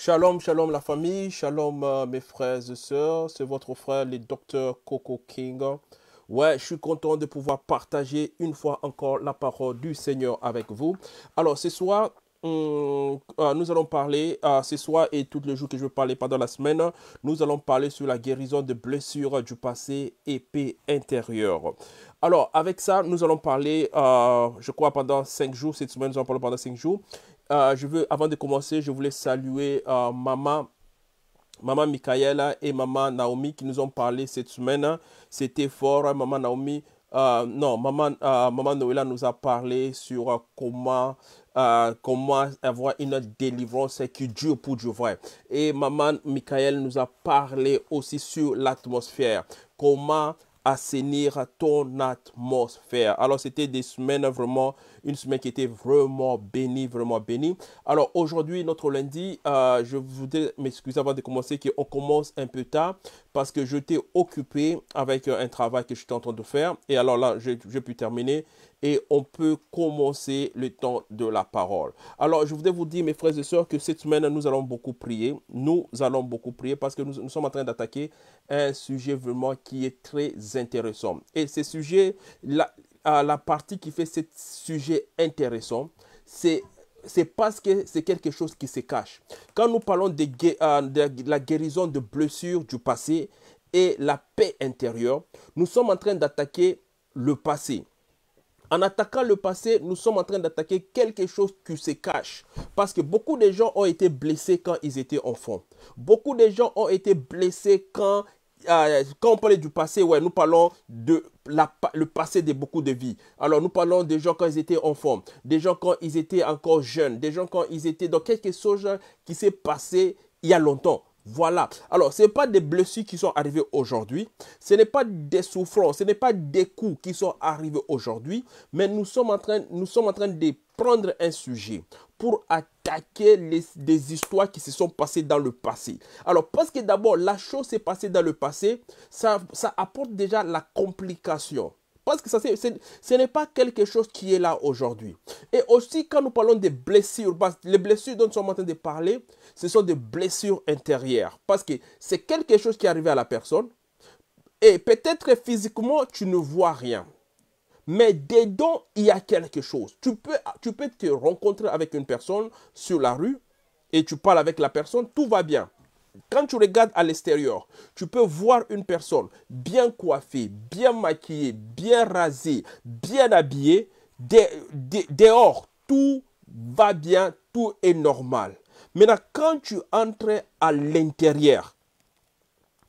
Shalom, shalom la famille, shalom euh, mes frères et sœurs, c'est votre frère le docteur Coco King. Ouais, je suis content de pouvoir partager une fois encore la parole du Seigneur avec vous. Alors ce soir, hmm, euh, nous allons parler euh, ce soir et tous les jours que je vais parler pendant la semaine, nous allons parler sur la guérison des blessures du passé et paix intérieure. Alors, avec ça, nous allons parler, je crois, pendant 5 jours. Cette semaine, nous allons parler pendant 5 jours. Euh, je veux, avant de commencer, je voulais saluer euh, maman, maman Michaela et maman Naomi qui nous ont parlé cette semaine. C'était fort. Hein, maman Naomi, euh, non, maman, maman Noëlla nous a parlé sur comment comment avoir une délivrance qui dure pour du vrai. Et maman Michael nous a parlé aussi sur l'atmosphère. Comment assainir ton atmosphère. Alors c'était des semaines vraiment, une semaine qui était vraiment bénie, vraiment bénie. Alors aujourd'hui, notre lundi, euh, je voudrais m'excuser avant de commencer qu'on commence un peu tard parce que je t'ai occupé avec un travail que je suis en train de faire. Et alors là, j'ai pu terminer et on peut commencer le temps de la parole. Alors, je voudrais vous dire, mes frères et sœurs, que cette semaine, nous allons beaucoup prier. Nous allons beaucoup prier parce que nous, sommes en train d'attaquer un sujet vraiment qui est très intéressant. Et ce sujet, la, partie qui fait ce sujet intéressant, c'est parce que c'est quelque chose qui se cache. Quand nous parlons euh, de la guérison de blessures du passé et la paix intérieure, nous sommes en train d'attaquer le passé. En attaquant le passé, nous sommes en train d'attaquer quelque chose qui se cache. Parce que beaucoup de gens ont été blessés quand ils étaient enfants. Beaucoup de gens ont été blessés quand euh, quand on parlait du passé, ouais, nous parlons de la, le passé de beaucoup de vies. Alors, nous parlons des gens quand ils étaient enfants, des gens quand ils étaient encore jeunes, des gens quand ils étaient dans quelque chose qui s'est passé il y a longtemps. Voilà. Alors, ce n'est pas des blessures qui sont arrivées aujourd'hui, ce n'est pas des souffrances, ce n'est pas des coups qui sont arrivés aujourd'hui, mais nous sommes en train, nous sommes en train de prendre un sujet pour attaquer les, des histoires qui se sont passées dans le passé. Alors, parce que d'abord, la chose s'est passée dans le passé, ça, ça apporte déjà la complication. Parce que ça, c'est, ce n'est pas quelque chose qui est là aujourd'hui. Et aussi, quand nous parlons des blessures, les blessures dont nous sommes en train de parler, ce sont des blessures intérieures. Parce que c'est quelque chose qui est arrivé à la personne. Et peut-être physiquement, tu ne vois rien. Mais dedans, il y a quelque chose. Tu peux, tu peux te rencontrer avec une personne sur la rue et tu parles avec la personne, tout va bien. Quand tu regardes à l'extérieur, tu peux voir une personne bien coiffée, bien maquillée, bien rasée, bien habillée. dehors, tout va bien, tout est normal. Maintenant, quand tu entres à l'intérieur,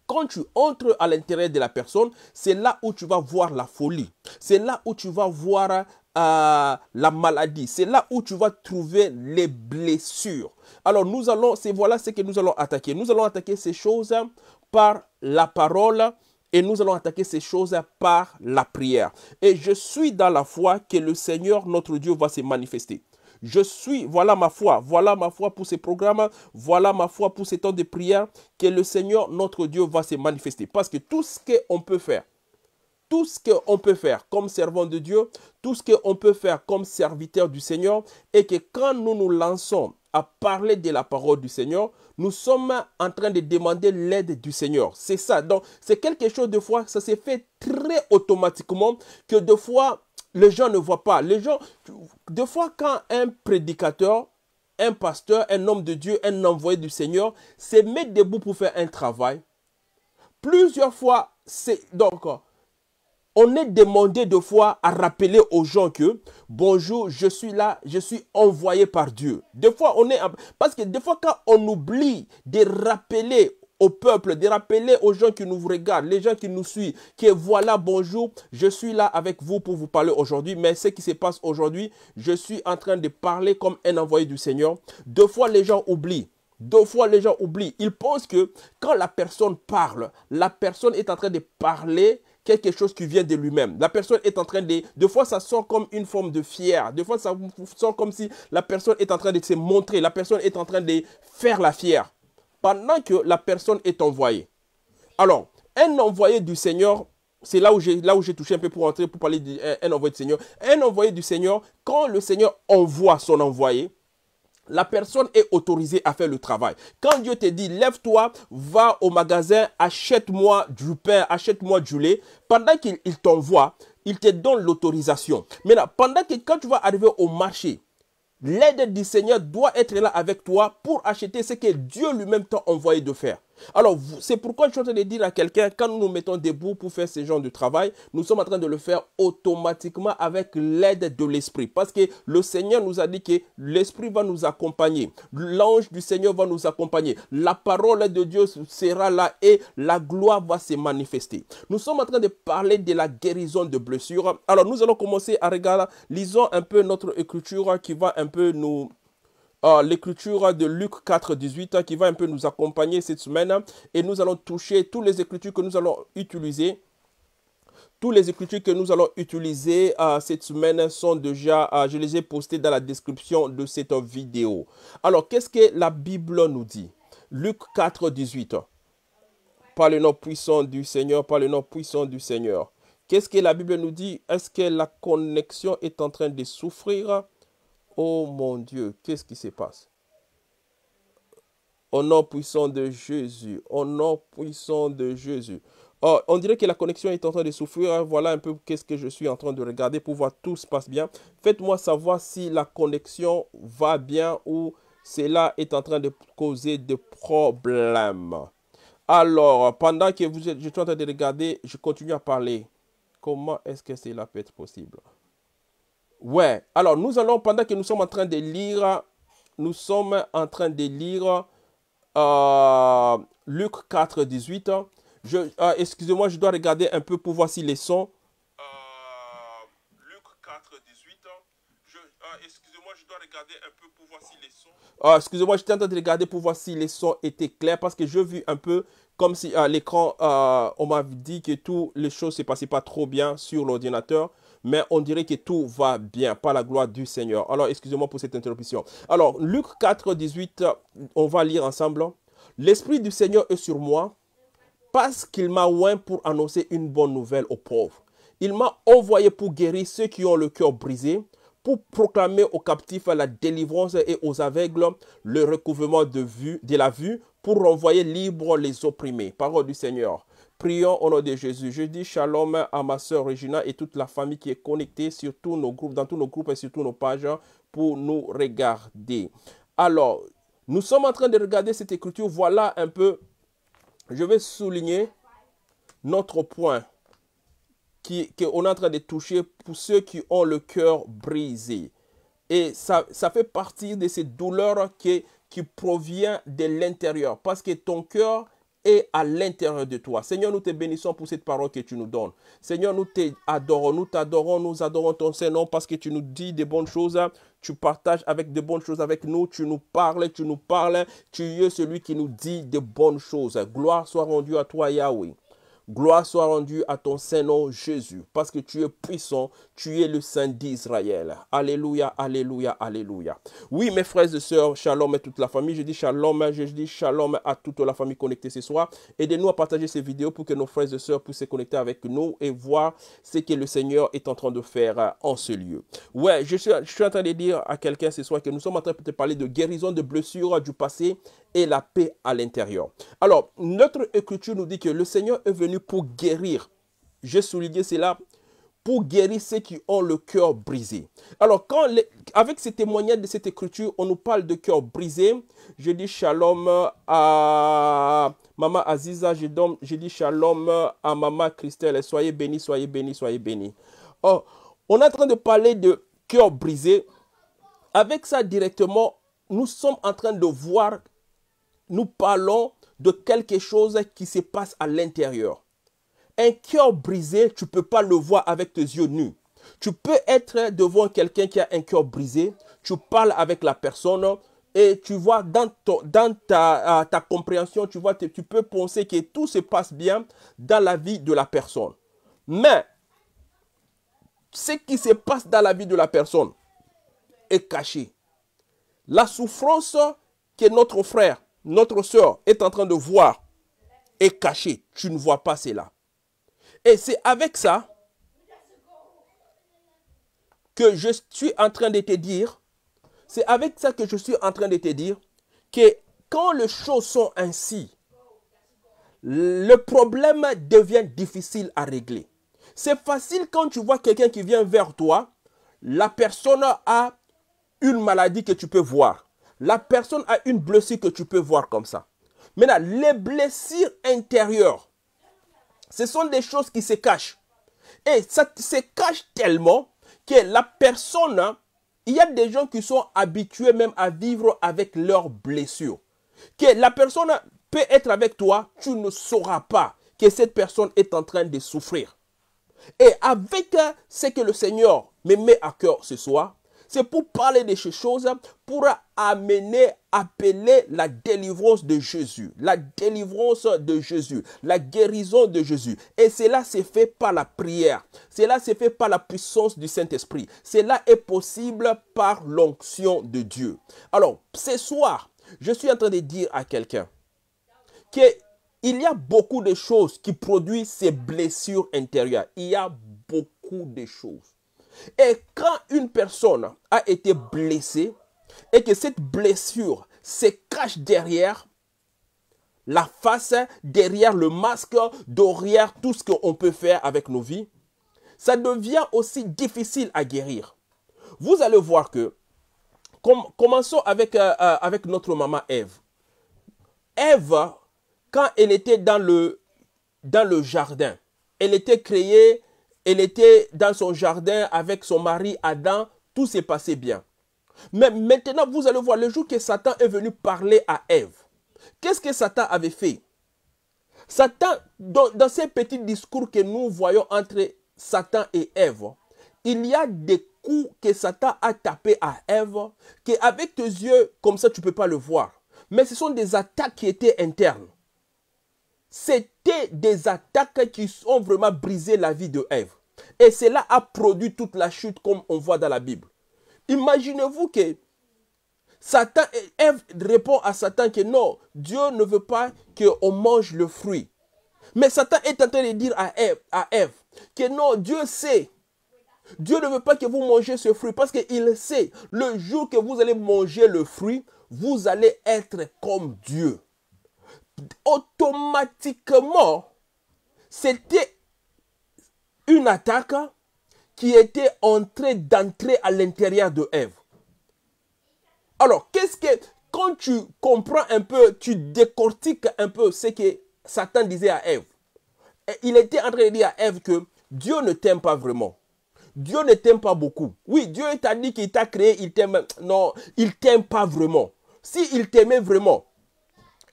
quand tu entres à l'intérieur de la personne, c'est là où tu vas voir la folie. C'est là où tu vas voir la maladie. C'est là où tu vas trouver les blessures. Alors nous allons, c'est voilà ce que nous allons attaquer. Nous allons attaquer ces choses par la parole et nous allons attaquer ces choses par la prière. Et je suis dans la foi que le Seigneur notre Dieu va se manifester. Je suis, voilà ma foi, voilà ma foi pour ces programmes, voilà ma foi pour ces temps de prière, que le Seigneur notre Dieu va se manifester. Parce que tout ce qu'on peut faire, tout ce qu'on peut faire comme servant de Dieu, tout ce qu'on peut faire comme serviteur du Seigneur, et que quand nous nous lançons à parler de la parole du Seigneur, nous sommes en train de demander l'aide du Seigneur. C'est ça. Donc, c'est quelque chose de fois, ça s'est fait très automatiquement que de fois, les gens ne voient pas. Les gens, de fois, quand un prédicateur, un pasteur, un homme de Dieu, un envoyé du Seigneur se met debout pour faire un travail, plusieurs fois, c'est donc on est demandé deux fois à rappeler aux gens que bonjour, je suis là, je suis envoyé par Dieu. Des fois, on est parce que des fois quand on oublie de rappeler au peuple, de rappeler aux gens qui nous regardent, les gens qui nous suivent, que voilà, bonjour, je suis là avec vous pour vous parler aujourd'hui, mais ce qui se passe aujourd'hui, je suis en train de parler comme un envoyé du Seigneur. Deux fois, les gens oublient. Deux fois, les gens oublient. Ils pensent que quand la personne parle, la personne est en train de parler quelque chose qui vient de lui-même. La personne est en train de... Deux fois, ça sort comme une forme de fière. Deux fois, ça sort comme si la personne est en train de se montrer. La personne est en train de faire la fière. Pendant que la personne est envoyée. Alors, un envoyé du Seigneur, c'est là où j'ai là où j'ai touché un peu pour entrer pour parler d'un envoyé du Seigneur. Un envoyé du Seigneur, quand le Seigneur envoie son envoyé, la personne est autorisée à faire le travail. Quand Dieu te dit, lève-toi, va au magasin, achète-moi du pain, achète-moi du lait, pendant qu'il t'envoie, il te donne l'autorisation. Maintenant, pendant que quand tu vas arriver au marché, l'aide du Seigneur doit être là avec toi pour acheter ce que Dieu lui-même t'a envoyé de faire. Alors, c'est pourquoi je suis en train de dire à quelqu'un, quand nous nous mettons debout pour faire ce genre de travail, nous sommes en train de le faire automatiquement avec l'aide de l'Esprit. Parce que le Seigneur nous a dit que l'Esprit va nous accompagner. L'ange du Seigneur va nous accompagner. La parole de Dieu sera là et la gloire va se manifester. Nous sommes en train de parler de la guérison de blessures. Alors, nous allons commencer à regarder, lisons un peu notre écriture qui va un peu nous ah, l'écriture de Luc 4, 18 hein, qui va un peu nous accompagner cette semaine. Hein, et nous allons toucher toutes les écritures que nous allons utiliser. Toutes les écritures que nous allons utiliser ah, cette semaine sont déjà, ah, je les ai postées dans la description de cette vidéo. Alors, qu'est-ce que la Bible nous dit Luc 4, 18. Par le nom puissant du Seigneur, par le nom puissant du Seigneur. Qu'est-ce que la Bible nous dit Est-ce que la connexion est en train de souffrir Oh mon Dieu, qu'est-ce qui se passe Au nom puissant de Jésus, au nom puissant de Jésus. Oh, on dirait que la connexion est en train de souffrir. Voilà un peu qu'est-ce que je suis en train de regarder pour voir tout se passe bien. Faites-moi savoir si la connexion va bien ou cela est en train de causer des problèmes. Alors, pendant que vous êtes, je suis en train de regarder, je continue à parler. Comment est-ce que cela peut être possible? Ouais. Alors, nous allons, pendant que nous sommes en train de lire, nous sommes en train de lire euh, Luc 4, 18. Euh, excusez-moi, je dois regarder un peu pour voir si les sons. Euh, Luc excusez-moi, je dois regarder un peu pour voir si les sons. j'étais en train de regarder pour voir si les sons étaient clairs parce que je vu un peu comme si à l'écran, on m'a dit que toutes les choses ne se passaient pas trop bien sur l'ordinateur mais on dirait que tout va bien par la gloire du Seigneur. Alors, excusez-moi pour cette interruption. Alors, Luc 4, 18, on va lire ensemble. L'Esprit du Seigneur est sur moi parce qu'il m'a oint pour annoncer une bonne nouvelle aux pauvres. Il m'a envoyé pour guérir ceux qui ont le cœur brisé, pour proclamer aux captifs la délivrance et aux aveugles le recouvrement de, vue, de la vue, pour renvoyer libre les opprimés. Parole du Seigneur. Prions au nom de Jésus. Je dis shalom à ma sœur Regina et toute la famille qui est connectée sur tous nos groupes, dans tous nos groupes et sur tous nos pages pour nous regarder. Alors, nous sommes en train de regarder cette écriture. Voilà un peu, je vais souligner notre point qu'on est en train de toucher pour ceux qui ont le cœur brisé. Et ça, ça fait partie de ces douleurs qui, qui provient de l'intérieur. Parce que ton cœur à l'intérieur de toi. Seigneur, nous te bénissons pour cette parole que tu nous donnes. Seigneur, nous t'adorons, nous t'adorons, nous adorons ton nom, parce que tu nous dis des bonnes choses tu partages avec de bonnes choses avec nous, tu nous parles, tu nous parles, tu es celui qui nous dit de bonnes choses. Gloire soit rendue à toi, Yahweh. Gloire soit rendue à ton Saint-Nom Jésus, parce que tu es puissant, tu es le Saint d'Israël. Alléluia, alléluia, alléluia. Oui, mes frères et sœurs, shalom à toute la famille. Je dis shalom, hein, je dis shalom à toute la famille connectée ce soir. Aidez-nous à partager ces vidéos pour que nos frères et sœurs puissent se connecter avec nous et voir ce que le Seigneur est en train de faire hein, en ce lieu. Ouais, je suis, je suis en train de dire à quelqu'un ce soir que nous sommes en train de te parler de guérison de blessures du passé et la paix à l'intérieur. Alors, notre écriture nous dit que le Seigneur est venu pour guérir. J'ai souligné cela pour guérir ceux qui ont le cœur brisé. Alors, quand avec ces témoignages de cette écriture, on nous parle de cœur brisé. Je dis shalom à Maman Aziza, je, dis shalom à Maman Christelle. soyez bénis, soyez bénis, soyez bénis. Or, oh, on est en train de parler de cœur brisé. Avec ça directement, nous sommes en train de voir, nous parlons de quelque chose qui se passe à l'intérieur. Un cœur brisé, tu ne peux pas le voir avec tes yeux nus. Tu peux être devant quelqu'un qui a un cœur brisé, tu parles avec la personne et tu vois dans, ta, compréhension, tu, vois, tu peux penser que tout se passe bien dans la vie de la personne. Mais ce qui se passe dans la vie de la personne est caché. La souffrance que notre frère, notre soeur est en train de voir est cachée. Tu ne vois pas cela. Et c'est avec ça que je suis en train de te dire, c'est avec ça que je suis en train de te dire que quand les choses sont ainsi, le problème devient difficile à régler. C'est facile quand tu vois quelqu'un qui vient vers toi, la personne a une maladie que tu peux voir. La personne a une blessure que tu peux voir comme ça. Maintenant, les blessures intérieures ce sont des choses qui se cachent. Et ça se cache tellement que la personne, il y a des gens qui sont habitués même à vivre avec leurs blessures. Que la personne peut être avec toi, tu ne sauras pas que cette personne est en train de souffrir. Et avec ce que le Seigneur me met à cœur ce soir, c'est pour parler de ces choses, pour amener, appeler la délivrance de Jésus, la délivrance de Jésus, la guérison de Jésus. Et cela se fait par la prière, cela se fait par la puissance du Saint-Esprit, cela est possible par l'onction de Dieu. Alors, ce soir, je suis en train de dire à quelqu'un qu'il il y a beaucoup de choses qui produisent ces blessures intérieures. Il y a beaucoup de choses. Et quand une personne a été blessée et que cette blessure se cache derrière la face, derrière le masque, derrière tout ce qu'on peut faire avec nos vies, ça devient aussi difficile à guérir. Vous allez voir que, commençons avec, euh, euh, avec notre maman Ève. Ève, quand elle était dans le, dans le jardin, elle était créée elle était dans son jardin avec son mari Adam. Tout s'est passé bien. Mais maintenant, vous allez voir le jour que Satan est venu parler à Ève. Qu'est-ce que Satan avait fait Satan, dans, ces petits discours que nous voyons entre Satan et Ève, il y a des coups que Satan a tapés à Ève, avec tes yeux, comme ça, tu ne peux pas le voir. Mais ce sont des attaques qui étaient internes. C'était des attaques qui ont vraiment brisé la vie de Ève. Et cela a produit toute la chute comme on voit dans la Bible. Imaginez-vous que Satan, Ève répond à Satan que non, Dieu ne veut pas qu'on mange le fruit. Mais Satan est en train de dire à Ève, à Ève que non, Dieu sait. Dieu ne veut pas que vous mangez ce fruit parce qu'il sait, le jour que vous allez manger le fruit, vous allez être comme Dieu. Automatiquement, c'était une attaque qui était entrée d'entrée à l'intérieur de Ève. Alors, qu'est-ce que, quand tu comprends un peu, tu décortiques un peu ce que Satan disait à Ève, il était en train de dire à Ève que Dieu ne t'aime pas vraiment. Dieu ne t'aime pas beaucoup. Oui, Dieu t'a dit qu'il t'a créé, il t'aime. Non, il t'aime pas vraiment. Si il t'aimait vraiment,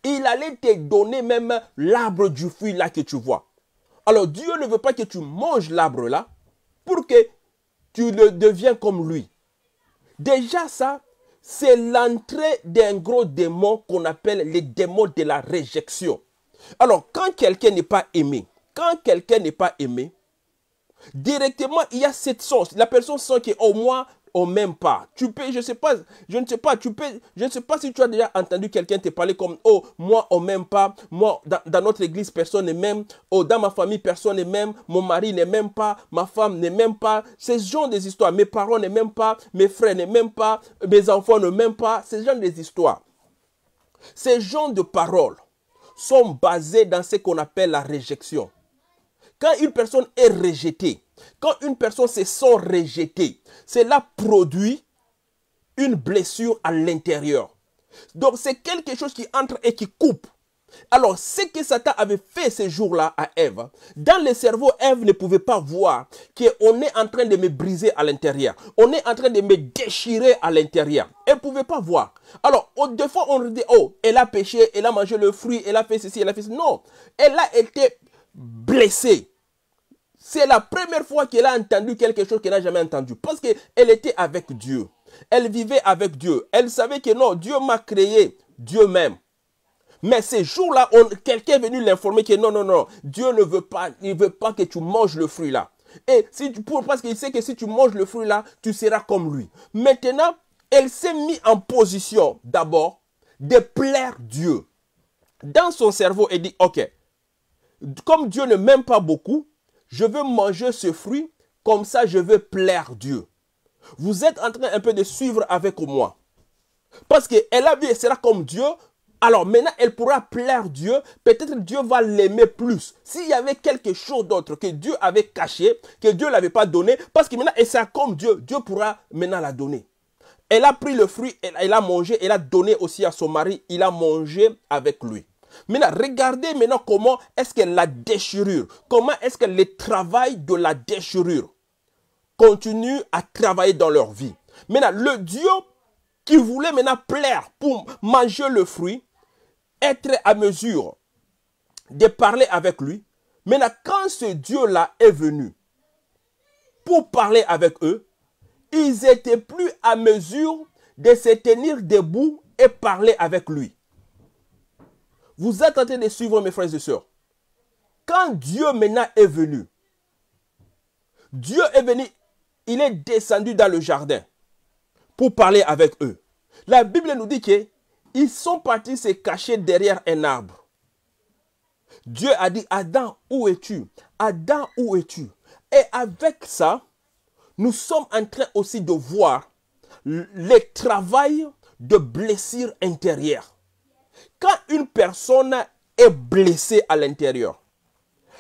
il allait te donner même l'arbre du fruit là que tu vois. Alors Dieu ne veut pas que tu manges l'arbre là pour que tu le deviennes comme lui. Déjà ça, c'est l'entrée d'un gros démon qu'on appelle les démons de la réjection. Alors quand quelqu'un n'est pas aimé, quand quelqu'un n'est pas aimé, Directement, il y a cette sens. La personne sent que, au oh, moins, on même pas. Tu peux, je sais pas, je ne sais pas, tu peux, je ne sais pas si tu as déjà entendu quelqu'un te parler comme, oh, moi, on m'aime pas, moi, dans, notre église, personne ne m'aime, oh, dans ma famille, personne ne m'aime, mon mari ne m'aime pas, ma femme ne m'aime pas. Ces genre des histoires, mes parents ne m'aiment pas, mes frères ne m'aiment pas, mes enfants ne m'aiment pas, ces genre des histoires. Ces genres de paroles sont basées dans ce qu'on appelle la réjection. Quand une personne est rejetée, quand une personne se sent rejetée, cela produit une blessure à l'intérieur. Donc c'est quelque chose qui entre et qui coupe. Alors, ce que Satan avait fait ce jour-là à Ève, dans le cerveau, Ève ne pouvait pas voir qu'on est en train de me briser à l'intérieur. On est en train de me déchirer à l'intérieur. Elle ne pouvait pas voir. Alors, au des fois, on dit, oh, elle a péché, elle a mangé le fruit, elle a fait ceci, elle a fait ceci. Non, elle a été blessée. C'est la première fois qu'elle a entendu quelque chose qu'elle n'a jamais entendu. Parce qu'elle était avec Dieu. Elle vivait avec Dieu. Elle savait que non, Dieu m'a créé, Dieu même. Mais ces jours-là, quelqu'un est venu l'informer que non, non, non, Dieu ne veut pas, il veut pas que tu manges le fruit là. Et si tu, parce qu'il sait que si tu manges le fruit là, tu seras comme lui. Maintenant, elle s'est mise en position d'abord de plaire Dieu. Dans son cerveau, elle dit, ok, comme Dieu ne m'aime pas beaucoup, je veux manger ce fruit, comme ça je veux plaire Dieu. Vous êtes en train un peu de suivre avec moi. Parce qu'elle a vu elle sera comme Dieu. Alors maintenant, elle pourra plaire Dieu. Peut-être Dieu va l'aimer plus. S'il y avait quelque chose d'autre que Dieu avait caché, que Dieu ne l'avait pas donné, parce que maintenant, elle sera comme Dieu. Dieu pourra maintenant la donner. Elle a pris le fruit, elle a mangé, elle a donné aussi à son mari, il a mangé avec lui. Maintenant, regardez maintenant comment est-ce que la déchirure, comment est-ce que le travail de la déchirure continue à travailler dans leur vie. Maintenant, le Dieu qui voulait maintenant plaire pour manger le fruit, être à mesure de parler avec lui, maintenant quand ce Dieu-là est venu pour parler avec eux, ils étaient plus à mesure de se tenir debout et parler avec lui. Vous êtes en train de suivre mes frères et sœurs. Quand Dieu maintenant est venu, Dieu est venu, il est descendu dans le jardin pour parler avec eux. La Bible nous dit qu'ils sont partis se cacher derrière un arbre. Dieu a dit, Adam, où es-tu Adam, où es-tu Et avec ça, nous sommes en train aussi de voir le travail de blessure intérieure quand une personne est blessée à l'intérieur,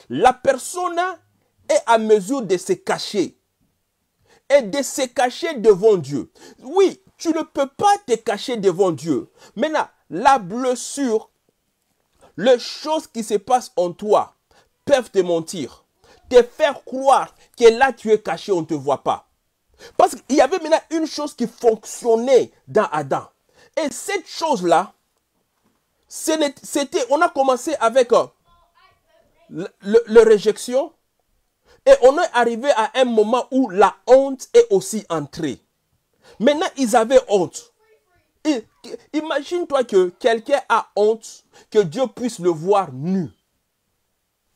la personne est à mesure de se cacher et de se cacher devant Dieu. Oui, tu ne peux pas te cacher devant Dieu. Maintenant, la blessure, les choses qui se passent en toi peuvent te mentir, te faire croire que là tu es caché, on ne te voit pas. Parce qu'il y avait maintenant une chose qui fonctionnait dans Adam. Et cette chose-là, c'était, on a commencé avec euh, le, réjection et on est arrivé à un moment où la honte est aussi entrée. Maintenant, ils avaient honte. Imagine-toi que quelqu'un a honte que Dieu puisse le voir nu.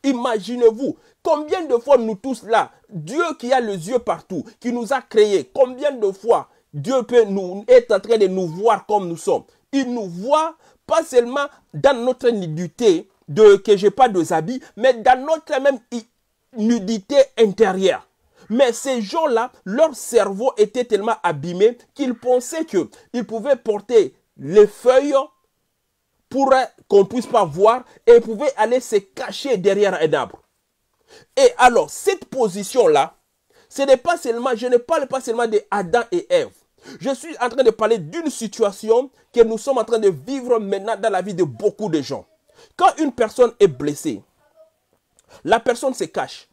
Imaginez-vous combien de fois nous tous là, Dieu qui a les yeux partout, qui nous a créés, combien de fois Dieu peut nous, est en train de nous voir comme nous sommes. Il nous voit pas seulement dans notre nudité, de, que j'ai pas de habits, mais dans notre même nudité intérieure. Mais ces gens-là, leur cerveau était tellement abîmé qu'ils pensaient qu'ils pouvaient porter les feuilles pour qu'on puisse pas voir et pouvaient aller se cacher derrière un arbre. Et alors, cette position-là, ce n'est pas seulement, je ne parle pas seulement de Adam et Ève. Je suis en train de parler d'une situation que nous sommes en train de vivre maintenant dans la vie de beaucoup de gens. Quand une personne est blessée, la personne se cache.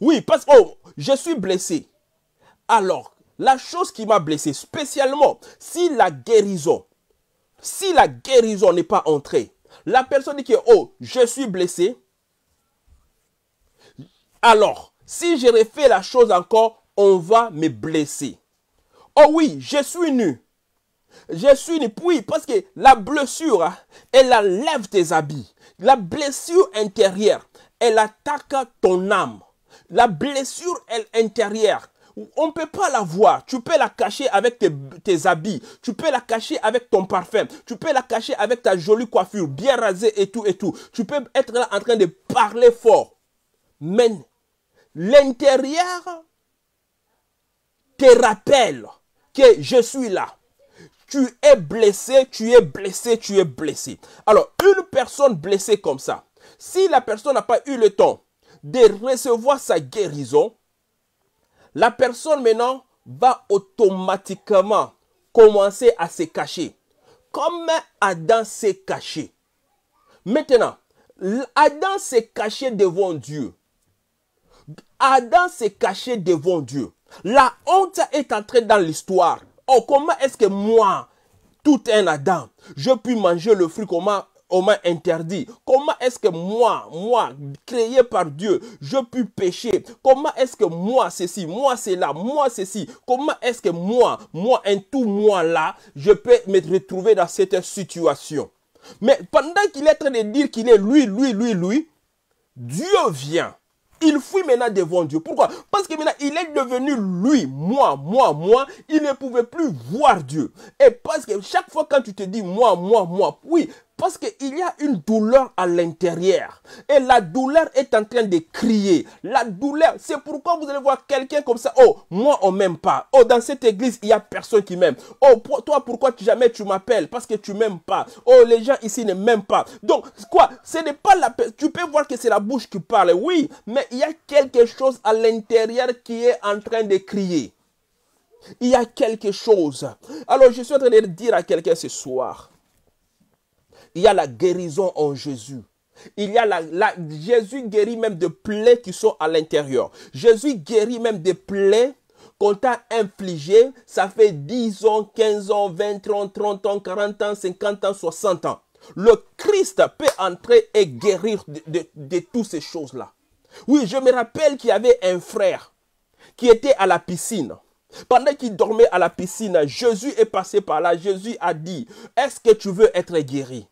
Oui, parce que oh, je suis blessé. Alors, la chose qui m'a blessé, spécialement, si la guérison, si la guérison n'est pas entrée, la personne dit que, oh, je suis blessé. Alors, si je refais la chose encore, on va me blesser. Oh oui, je suis nu. Je suis nu. Oui, parce que la blessure, hein, elle enlève tes habits. La blessure intérieure, elle attaque ton âme. La blessure elle, intérieure, on ne peut pas la voir. Tu peux la cacher avec tes, tes, habits. Tu peux la cacher avec ton parfum. Tu peux la cacher avec ta jolie coiffure, bien rasée et tout et tout. Tu peux être là en train de parler fort. Mais l'intérieur te rappelle que je suis là. Tu es blessé, tu es blessé, tu es blessé. Alors, une personne blessée comme ça, si la personne n'a pas eu le temps de recevoir sa guérison, la personne maintenant va automatiquement commencer à se cacher. Comme Adam s'est caché. Maintenant, Adam s'est caché devant Dieu. Adam s'est caché devant Dieu. La honte est entrée dans l'histoire. Oh, comment est-ce que moi, tout un Adam, je puis manger le fruit comment m'a interdit. Comment est-ce que moi, moi, créé par Dieu, je puis pécher Comment est-ce que moi ceci, moi cela, moi ceci Comment est-ce que moi, moi, un tout moi là, je peux me retrouver dans cette situation Mais pendant qu'il est en train de dire qu'il est lui, lui, lui, lui, Dieu vient il fuit maintenant devant Dieu. Pourquoi Parce que maintenant, il est devenu lui, moi, moi, moi. Il ne pouvait plus voir Dieu. Et parce que chaque fois quand tu te dis moi, moi, moi, oui, parce qu'il y a une douleur à l'intérieur. Et la douleur est en train de crier. La douleur, c'est pourquoi vous allez voir quelqu'un comme ça. Oh, moi, on ne m'aime pas. Oh, dans cette église, il n'y a personne qui m'aime. Oh, toi, pourquoi tu, jamais tu m'appelles Parce que tu ne m'aimes pas. Oh, les gens ici ne m'aiment pas. Donc, quoi Ce n'est pas la... Tu peux voir que c'est la bouche qui parle, oui. Mais il y a quelque chose à l'intérieur qui est en train de crier. Il y a quelque chose. Alors, je suis en train de dire à quelqu'un ce soir il y a la guérison en Jésus. Il y a la, Jésus guérit même de plaies qui sont à l'intérieur. Jésus guérit même des plaies qu'on t'a infligées. Ça fait 10 ans, 15 ans, 20 ans, 30 ans, 40 ans, 50 ans, 60 ans. Le Christ peut entrer et guérir de toutes ces choses-là. Oui, je me rappelle qu'il y avait un frère qui était à la piscine. Pendant qu'il dormait à la piscine, Jésus est passé par là. Jésus a dit, est-ce que tu veux être guéri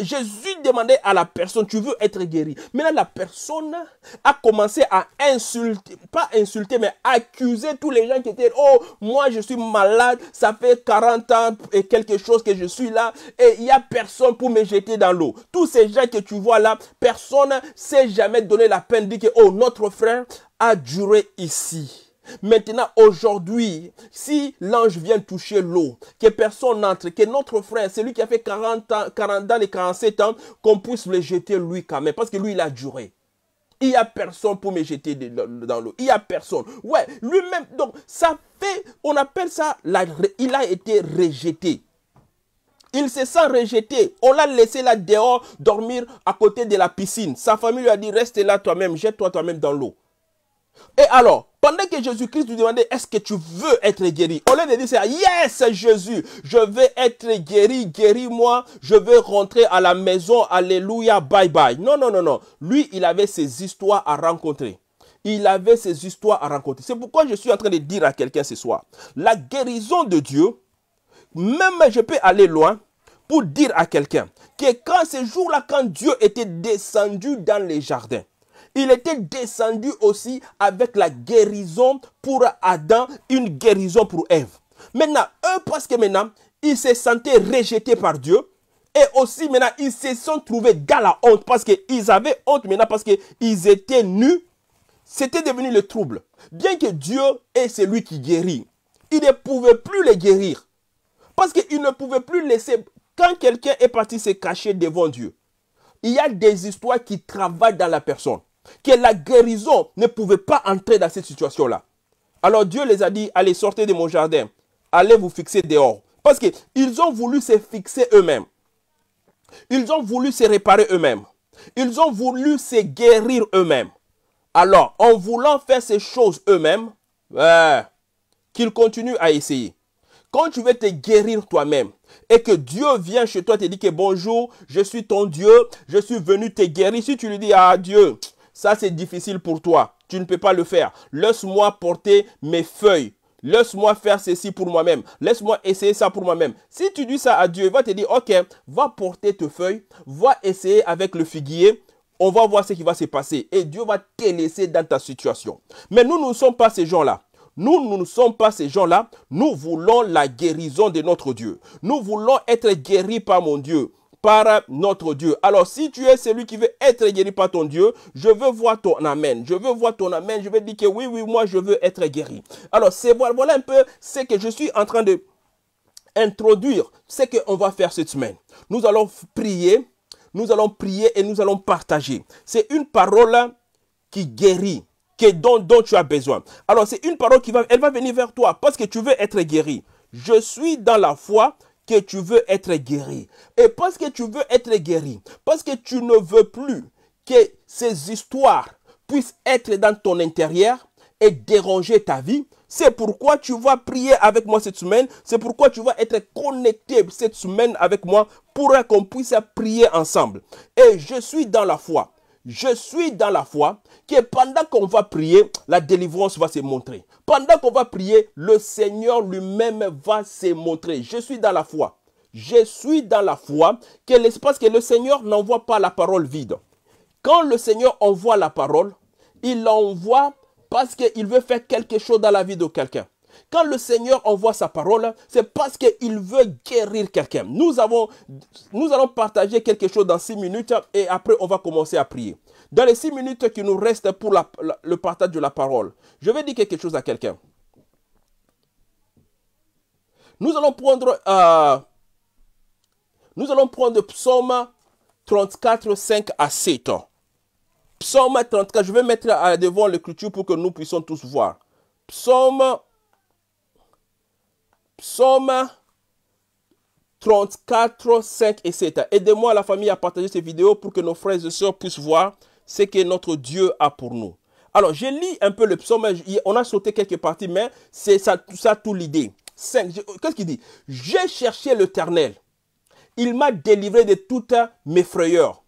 Jésus demandait à la personne, tu veux être guéri. Mais là, la personne a commencé à insulter, pas insulter, mais accuser tous les gens qui étaient, oh, moi je suis malade, ça fait 40 ans et quelque chose que je suis là, et il n'y a personne pour me jeter dans l'eau. Tous ces gens que tu vois là, personne ne s'est jamais donné la peine de dire que, oh, notre frère a duré ici. Maintenant, aujourd'hui, si l'ange vient toucher l'eau, que personne n'entre, que notre frère, celui qui a fait 40 ans, 40 ans et 47 ans, qu'on puisse le jeter lui quand même, parce que lui, il a duré. Il n'y a personne pour me jeter dans l'eau. Il n'y a personne. Ouais, lui-même, donc, ça fait, on appelle ça, il a été rejeté. Il se sent rejeté. On l'a laissé là dehors dormir à côté de la piscine. Sa famille lui a dit, reste là toi-même, jette-toi toi-même dans l'eau. Et alors, pendant que Jésus-Christ lui demandait, est-ce que tu veux être guéri Au lieu de dire, yes Jésus, je veux être guéri, guéris-moi, je veux rentrer à la maison, alléluia, bye bye. Non, non, non, non. Lui, il avait ses histoires à rencontrer. Il avait ses histoires à rencontrer. C'est pourquoi je suis en train de dire à quelqu'un ce soir, la guérison de Dieu, même je peux aller loin pour dire à quelqu'un que quand ce jour-là, quand Dieu était descendu dans les jardins, il était descendu aussi avec la guérison pour Adam, une guérison pour Ève. Maintenant, eux, parce que maintenant, ils se sentaient rejetés par Dieu. Et aussi, maintenant, ils se sont trouvés dans la honte parce qu'ils avaient honte maintenant parce qu'ils étaient nus. C'était devenu le trouble. Bien que Dieu est celui qui guérit, il ne pouvait plus les guérir. Parce qu'il ne pouvait plus laisser... Quand quelqu'un est parti se cacher devant Dieu, il y a des histoires qui travaillent dans la personne que la guérison ne pouvait pas entrer dans cette situation-là. Alors Dieu les a dit, allez sortez de mon jardin, allez vous fixer dehors. Parce qu'ils ont voulu se fixer eux-mêmes. Ils ont voulu se réparer eux-mêmes. Ils ont voulu se guérir eux-mêmes. Alors, en voulant faire ces choses eux-mêmes, qu'ils continuent à essayer. Quand tu veux te guérir toi-même et que Dieu vient chez toi et te dit que bonjour, je suis ton Dieu, je suis venu te guérir, si tu lui dis adieu... Ah, Dieu, ça, c'est difficile pour toi. Tu ne peux pas le faire. Laisse-moi porter mes feuilles. Laisse-moi faire ceci pour moi-même. Laisse-moi essayer ça pour moi-même. Si tu dis ça à Dieu, il va te dire, OK, va porter tes feuilles, va essayer avec le figuier. On va voir ce qui va se passer. Et Dieu va te laisser dans ta situation. Mais nous, nous ne sommes pas ces gens-là. Nous, nous ne sommes pas ces gens-là. Nous voulons la guérison de notre Dieu. Nous voulons être guéris par mon Dieu par notre Dieu. Alors, si tu es celui qui veut être guéri par ton Dieu, je veux voir ton amen. Je veux voir ton amen. Je veux dire que oui, oui, moi, je veux être guéri. Alors, c'est voilà un peu ce que je suis en train de introduire, ce qu'on va faire cette semaine. Nous allons prier, nous allons prier et nous allons partager. C'est une parole qui guérit que, dont, dont tu as besoin. Alors, c'est une parole qui va, elle va venir vers toi parce que tu veux être guéri. Je suis dans la foi que tu veux être guéri. Et parce que tu veux être guéri, parce que tu ne veux plus que ces histoires puissent être dans ton intérieur et déranger ta vie, c'est pourquoi tu vas prier avec moi cette semaine. C'est pourquoi tu vas être connecté cette semaine avec moi pour qu'on puisse prier ensemble. Et je suis dans la foi je suis dans la foi, que pendant qu'on va prier, la délivrance va se montrer. Pendant qu'on va prier, le Seigneur lui-même va se montrer. Je suis dans la foi. Je suis dans la foi que l'espace que le Seigneur n'envoie pas la parole vide. Quand le Seigneur envoie la parole, il l'envoie parce qu'il veut faire quelque chose dans la vie de quelqu'un. Quand le Seigneur envoie sa parole, c'est parce qu'il veut guérir quelqu'un. Nous, nous allons partager quelque chose dans six minutes et après, on va commencer à prier. Dans les six minutes qui nous restent pour le partage de la parole, je vais dire quelque chose à quelqu'un. Nous allons prendre, euh, nous allons prendre Psaume 34, 5 à 7. Psaume 34, je vais mettre devant l'écriture pour que nous puissions tous voir. Psaume Psaume 34, 5 et 7. Aidez-moi la famille à partager cette vidéo pour que nos frères et sœurs puissent voir ce que notre Dieu a pour nous. Alors, j'ai lis un peu le psaume. On a sauté quelques parties, mais c'est ça, tout l'idée. 5. Qu'est-ce qu'il dit J'ai cherché l'éternel. Il m'a délivré de toutes mes frayeurs.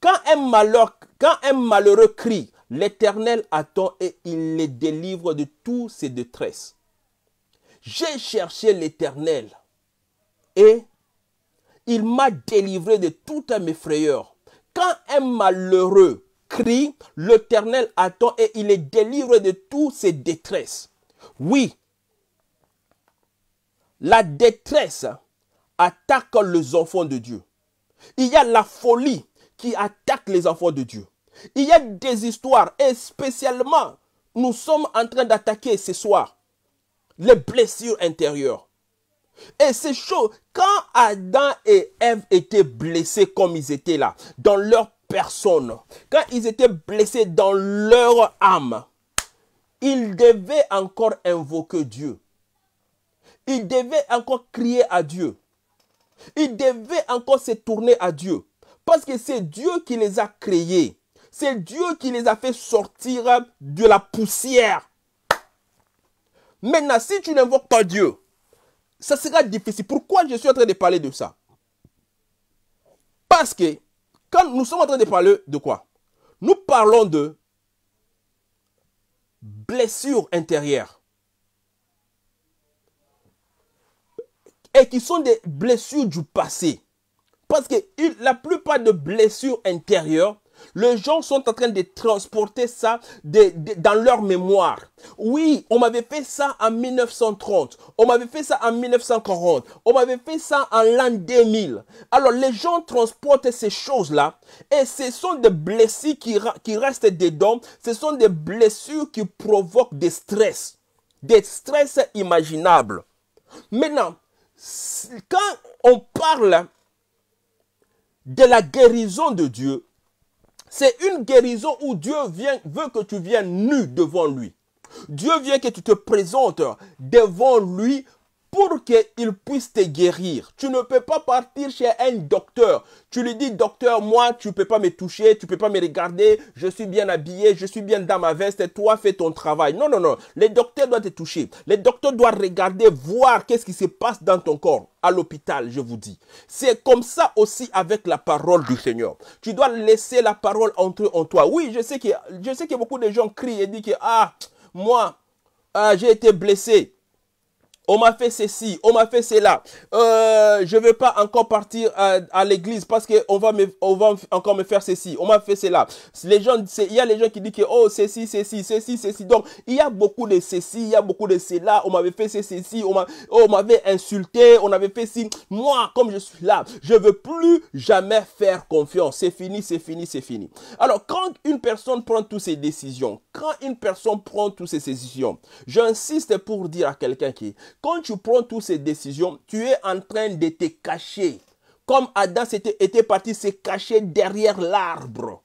Quand un, quand un malheureux crie, l'éternel attend et il les délivre de toutes ses détresses. J'ai cherché l'Éternel et il m'a délivré de toutes mes frayeurs. Quand un malheureux crie, l'Éternel attend et il est délivré de toutes ses détresses. Oui, la détresse attaque les enfants de Dieu. Il y a la folie qui attaque les enfants de Dieu. Il y a des histoires et spécialement, nous sommes en train d'attaquer ce soir les blessures intérieures. Et c'est chaud. Quand Adam et Ève étaient blessés comme ils étaient là, dans leur personne, quand ils étaient blessés dans leur âme, ils devaient encore invoquer Dieu. Ils devaient encore crier à Dieu. Ils devaient encore se tourner à Dieu. Parce que c'est Dieu qui les a créés. C'est Dieu qui les a fait sortir de la poussière. Maintenant, si tu n'invoques pas Dieu, ça sera difficile. Pourquoi je suis en train de parler de ça Parce que quand nous sommes en train de parler de quoi Nous parlons de blessures intérieures. Et qui sont des blessures du passé. Parce que la plupart de blessures intérieures les gens sont en train de transporter ça dans leur mémoire. Oui, on m'avait fait ça en 1930. On m'avait fait ça en 1940. On m'avait fait ça en l'an 2000. Alors les gens transportent ces choses-là et ce sont des blessures qui restent dedans. Ce sont des blessures qui provoquent des stress. Des stress imaginables. Maintenant, quand on parle de la guérison de Dieu, c'est une guérison où Dieu vient, veut que tu viennes nu devant lui. Dieu vient que tu te présentes devant lui pour qu'il puisse te guérir. Tu ne peux pas partir chez un docteur. Tu lui dis, docteur, moi, tu ne peux pas me toucher, tu ne peux pas me regarder, je suis bien habillé, je suis bien dans ma veste, et toi, fais ton travail. Non, non, non. Les docteurs doivent te toucher. Les docteurs doivent regarder, voir qu'est-ce qui se passe dans ton corps à l'hôpital, je vous dis. C'est comme ça aussi avec la parole du Seigneur. Tu dois laisser la parole entrer en toi. Oui, je sais que, je sais que beaucoup de gens crient et disent que, ah, moi, ah, j'ai été blessé on m'a fait ceci, on m'a fait cela. Euh, je ne veux pas encore partir à, l'église parce qu'on va, me, encore me faire ceci, on m'a fait cela. Les gens, il y a les gens qui disent que, oh, ceci, ceci, ceci, ceci. Donc, il y a beaucoup de ceci, il y a beaucoup de cela. On m'avait fait ceci, oh, on m'avait insulté, on avait fait ceci. Moi, comme je suis là, je ne veux plus jamais faire confiance. C'est fini, c'est fini, c'est fini. Alors, quand une personne prend toutes ces décisions, quand une personne prend toutes ces décisions, j'insiste pour dire à quelqu'un qui, quand tu prends toutes ces décisions, tu es en train de te cacher. Comme Adam était, parti se cacher derrière l'arbre.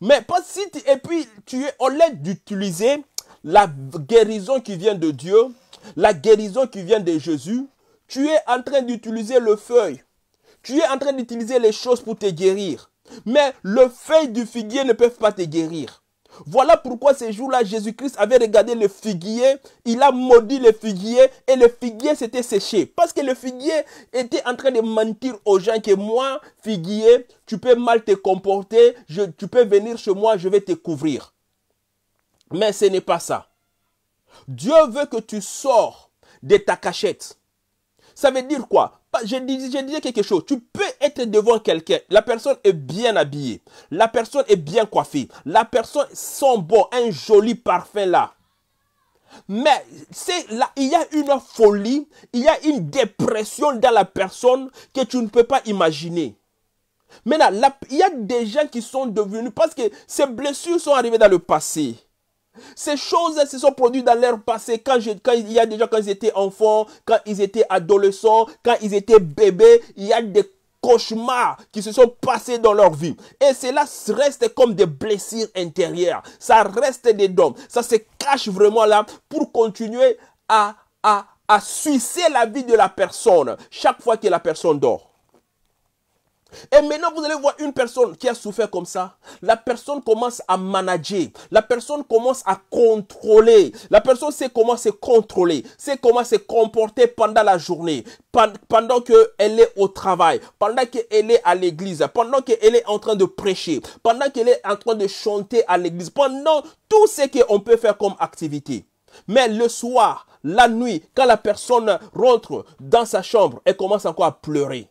Mais pas si tu, et puis tu es au lieu d'utiliser la guérison qui vient de Dieu, la guérison qui vient de Jésus, tu es en train d'utiliser le feuille. Tu es en train d'utiliser les choses pour te guérir. Mais le feuille du figuier ne peut pas te guérir. Voilà pourquoi ces jours-là, Jésus-Christ avait regardé le figuier, il a maudit le figuier et le figuier s'était séché. Parce que le figuier était en train de mentir aux gens que moi, figuier, tu peux mal te comporter, tu peux venir chez moi, je vais te couvrir. Mais ce n'est pas ça. Dieu veut que tu sors de ta cachette. Ça veut dire quoi je, disais quelque chose. Tu peux être devant quelqu'un. La personne est bien habillée. La personne est bien coiffée. La personne sent bon, un joli parfum là. Mais c'est là, il y a une folie, il y a une dépression dans la personne que tu ne peux pas imaginer. Maintenant, il y a des gens qui sont devenus, parce que ces blessures sont arrivées dans le passé. Ces choses se sont produites dans leur passé quand, quand il y a déjà quand ils étaient enfants, quand ils étaient adolescents, quand ils étaient bébés, il y a des cauchemars qui se sont passés dans leur vie. Et cela reste comme des blessures intérieures. Ça reste des dons. Ça se cache vraiment là pour continuer à, à sucer la vie de la personne chaque fois que la personne dort. Et maintenant, vous allez voir une personne qui a souffert comme ça. La personne commence à manager. La personne commence à contrôler. La personne sait comment se contrôler. Sait comment se comporter pendant la journée. Pendant qu'elle est au travail. Pendant qu'elle est à l'église. Pendant qu'elle est en train de prêcher. Pendant qu'elle est en train de chanter à l'église. Pendant tout ce qu'on peut faire comme activité. Mais le soir, la nuit, quand la personne rentre dans sa chambre, elle commence encore à pleurer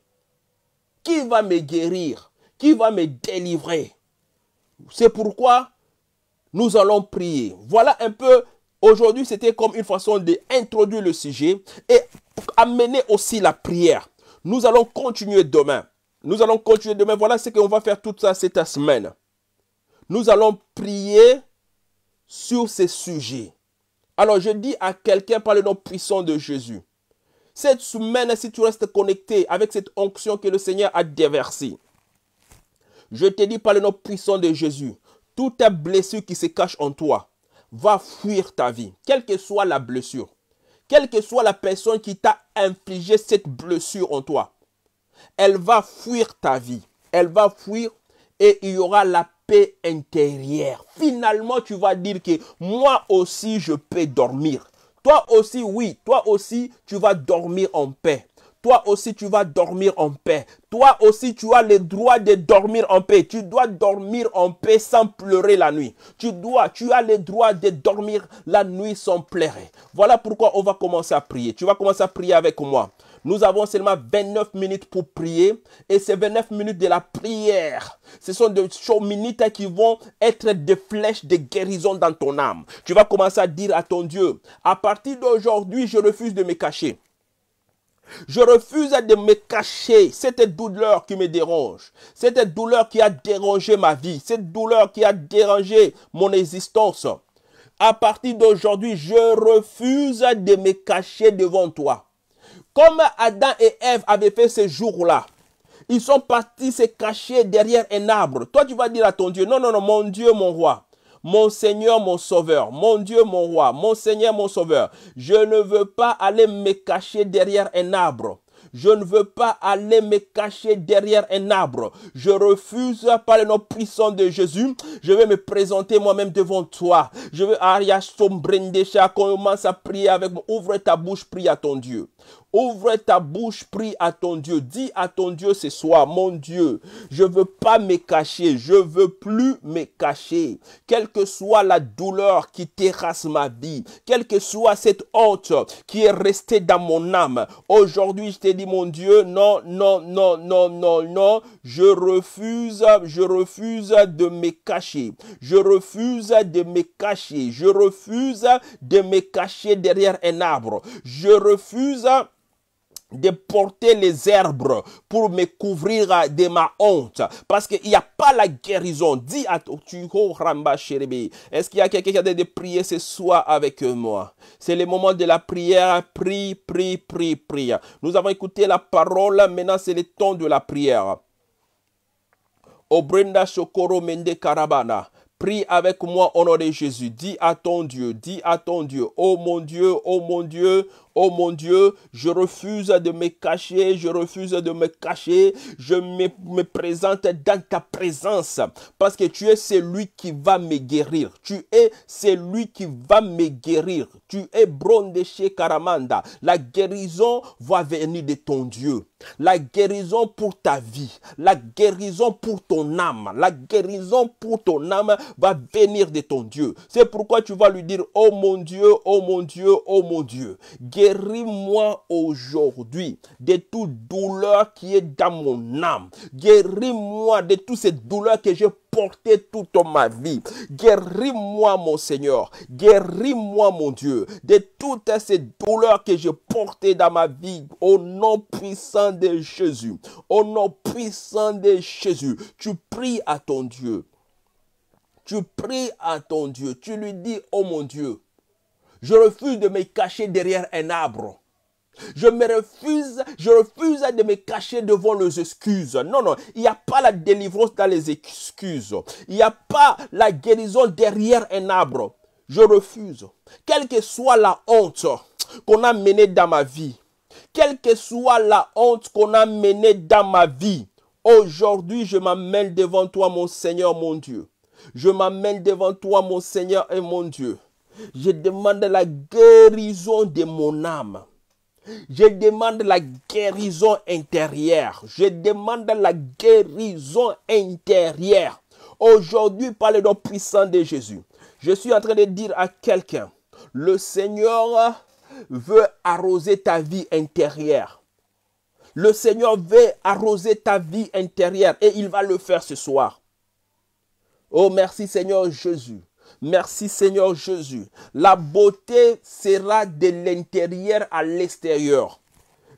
qui va me guérir, qui va me délivrer. C'est pourquoi nous allons prier. Voilà un peu, aujourd'hui c'était comme une façon d'introduire le sujet et amener aussi la prière. Nous allons continuer demain. Nous allons continuer demain. Voilà ce qu'on va faire toute ça cette semaine. Nous allons prier sur ces sujets. Alors je dis à quelqu'un par le nom puissant de Jésus, cette semaine, si tu restes connecté avec cette onction que le Seigneur a déversée, je te dis par le nom puissant de Jésus, toute ta blessure qui se cache en toi va fuir ta vie, quelle que soit la blessure, quelle que soit la personne qui t'a infligé cette blessure en toi. Elle va fuir ta vie, elle va fuir et il y aura la paix intérieure. Finalement, tu vas dire que moi aussi, je peux dormir. Toi aussi, oui, toi aussi, tu vas dormir en paix. Toi aussi, tu vas dormir en paix. Toi aussi, tu as le droit de dormir en paix. Tu dois dormir en paix sans pleurer la nuit. Tu dois, tu as le droit de dormir la nuit sans pleurer. Voilà pourquoi on va commencer à prier. Tu vas commencer à prier avec moi. Nous avons seulement 29 minutes pour prier. Et ces 29 minutes de la prière, ce sont des choses minutes qui vont être des flèches de guérison dans ton âme. Tu vas commencer à dire à ton Dieu, à partir d'aujourd'hui, je refuse de me cacher. Je refuse de me cacher cette douleur qui me dérange, cette douleur qui a dérangé ma vie, cette douleur qui a dérangé mon existence. À partir d'aujourd'hui, je refuse de me cacher devant toi. Comme Adam et Ève avaient fait ce jour-là, ils sont partis se cacher derrière un arbre. Toi, tu vas dire à ton Dieu, non, non, non, mon Dieu, mon roi, mon Seigneur, mon Sauveur, mon Dieu, mon roi, mon Seigneur, mon Sauveur, je ne veux pas aller me cacher derrière un arbre. Je ne veux pas aller me cacher derrière un arbre. Je refuse par le nom puissant de Jésus. Je vais me présenter moi-même devant toi. Je veux, Arias Sombrendesha, commence à prier avec moi. Ouvre ta bouche, prie à ton Dieu. Ouvre ta bouche, prie à ton Dieu. Dis à ton Dieu ce soir, mon Dieu, je ne veux pas me cacher, je ne veux plus me cacher. Quelle que soit la douleur qui terrasse ma vie, quelle que soit cette honte qui est restée dans mon âme, aujourd'hui je te dis, mon Dieu, non, non, non, non, non, non, je refuse, je refuse de me cacher. Je refuse de me cacher. Je refuse de me cacher derrière un arbre. Je refuse de porter les herbes pour me couvrir de ma honte. Parce qu'il n'y a pas la guérison. Dis à Tuho Ramba est-ce qu'il y a quelqu'un qui a de prier ce soir avec moi? C'est le moment de la prière. Prie, prie, prie, prie. Nous avons écouté la parole. Maintenant, c'est le temps de la prière. Prie avec moi au nom de Jésus. Dis à ton Dieu, dis à ton Dieu, oh mon Dieu, oh mon Dieu, Oh mon Dieu, je refuse de me cacher, je refuse de me cacher, je me, présente dans ta présence parce que tu es celui qui va me guérir. Tu es celui qui va me guérir. Tu es Brondeche chez Karamanda. La guérison va venir de ton Dieu. La guérison pour ta vie, la guérison pour ton âme, la guérison pour ton âme va venir de ton Dieu. C'est pourquoi tu vas lui dire, oh mon Dieu, oh mon Dieu, oh mon Dieu guéris-moi aujourd'hui de toute douleur qui est dans mon âme. Guéris-moi de toutes ces douleurs que j'ai portées toute ma vie. Guéris-moi, mon Seigneur. Guéris-moi, mon Dieu, de toutes ces douleurs que j'ai portées dans ma vie. Au nom puissant de Jésus. Au nom puissant de Jésus. Tu pries à ton Dieu. Tu pries à ton Dieu. Tu lui dis, oh mon Dieu, je refuse de me cacher derrière un arbre. Je me refuse, je refuse de me cacher devant les excuses. Non, non, il n'y a pas la délivrance dans les excuses. Il n'y a pas la guérison derrière un arbre. Je refuse. Quelle que soit la honte qu'on a menée dans ma vie, quelle que soit la honte qu'on a menée dans ma vie, aujourd'hui je m'amène devant toi, mon Seigneur, mon Dieu. Je m'amène devant toi, mon Seigneur et mon Dieu. Je demande la guérison de mon âme. Je demande la guérison intérieure. Je demande la guérison intérieure. Aujourd'hui, par le nom puissant de Jésus, je suis en train de dire à quelqu'un, le Seigneur veut arroser ta vie intérieure. Le Seigneur veut arroser ta vie intérieure et il va le faire ce soir. Oh, merci Seigneur Jésus. Merci Seigneur Jésus. La beauté sera de l'intérieur à l'extérieur.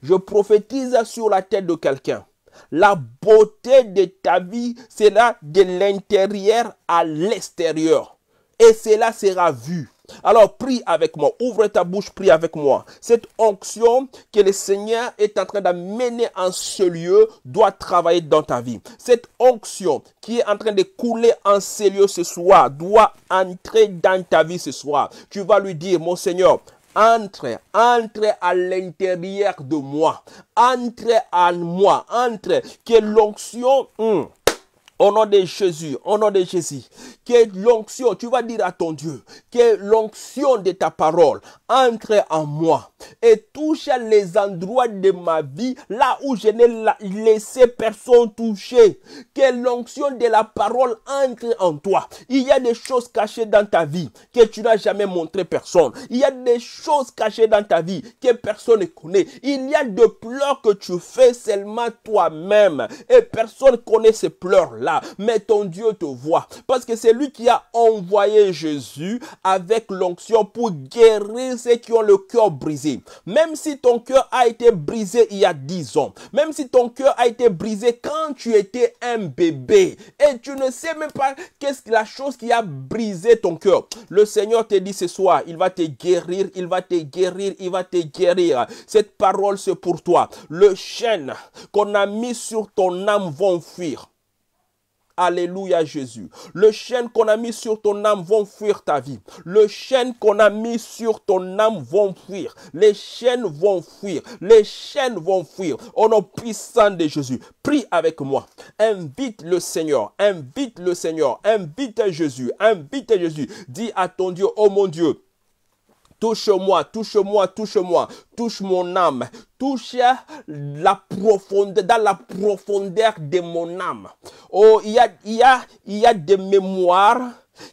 Je prophétise sur la tête de quelqu'un. La beauté de ta vie sera de l'intérieur à l'extérieur. Et cela sera vu. Alors prie avec moi, ouvre ta bouche, prie avec moi. Cette onction que le Seigneur est en train d'amener en ce lieu doit travailler dans ta vie. Cette onction qui est en train de couler en ce lieu ce soir doit entrer dans ta vie ce soir. Tu vas lui dire, mon Seigneur, entre, entre à l'intérieur de moi, entre en moi, entre, que l'onction... Hmm, au nom de Jésus, au nom de Jésus, que l'onction, tu vas dire à ton Dieu, que l'onction de ta parole entre en moi et touche les endroits de ma vie, là où je n'ai laissé personne toucher. Que l'onction de la parole entre en toi. Il y a des choses cachées dans ta vie que tu n'as jamais montré personne. Il y a des choses cachées dans ta vie que personne ne connaît. Il y a des pleurs que tu fais seulement toi-même et personne ne connaît ces pleurs-là mais ton Dieu te voit. Parce que c'est lui qui a envoyé Jésus avec l'onction pour guérir ceux qui ont le cœur brisé. Même si ton cœur a été brisé il y a dix ans, même si ton cœur a été brisé quand tu étais un bébé et tu ne sais même pas qu'est-ce que la chose qui a brisé ton cœur, le Seigneur te dit ce soir, il va te guérir, il va te guérir, il va te guérir. Cette parole, c'est pour toi. Le chêne qu'on a mis sur ton âme vont fuir. Alléluia Jésus. Le chêne qu'on a mis sur ton âme vont fuir ta vie. Le chêne qu'on a mis sur ton âme vont fuir. Les chaînes vont fuir. Les chaînes vont fuir. Au nom puissant de Jésus, prie avec moi. Invite le Seigneur. Invite le Seigneur. Invite Jésus. Invite Jésus. Dis à ton Dieu, oh mon Dieu. Touche-moi, touche-moi, touche-moi, touche mon âme, touche la profondeur, dans la profondeur de mon âme. Oh, il y a, il y il y a des mémoires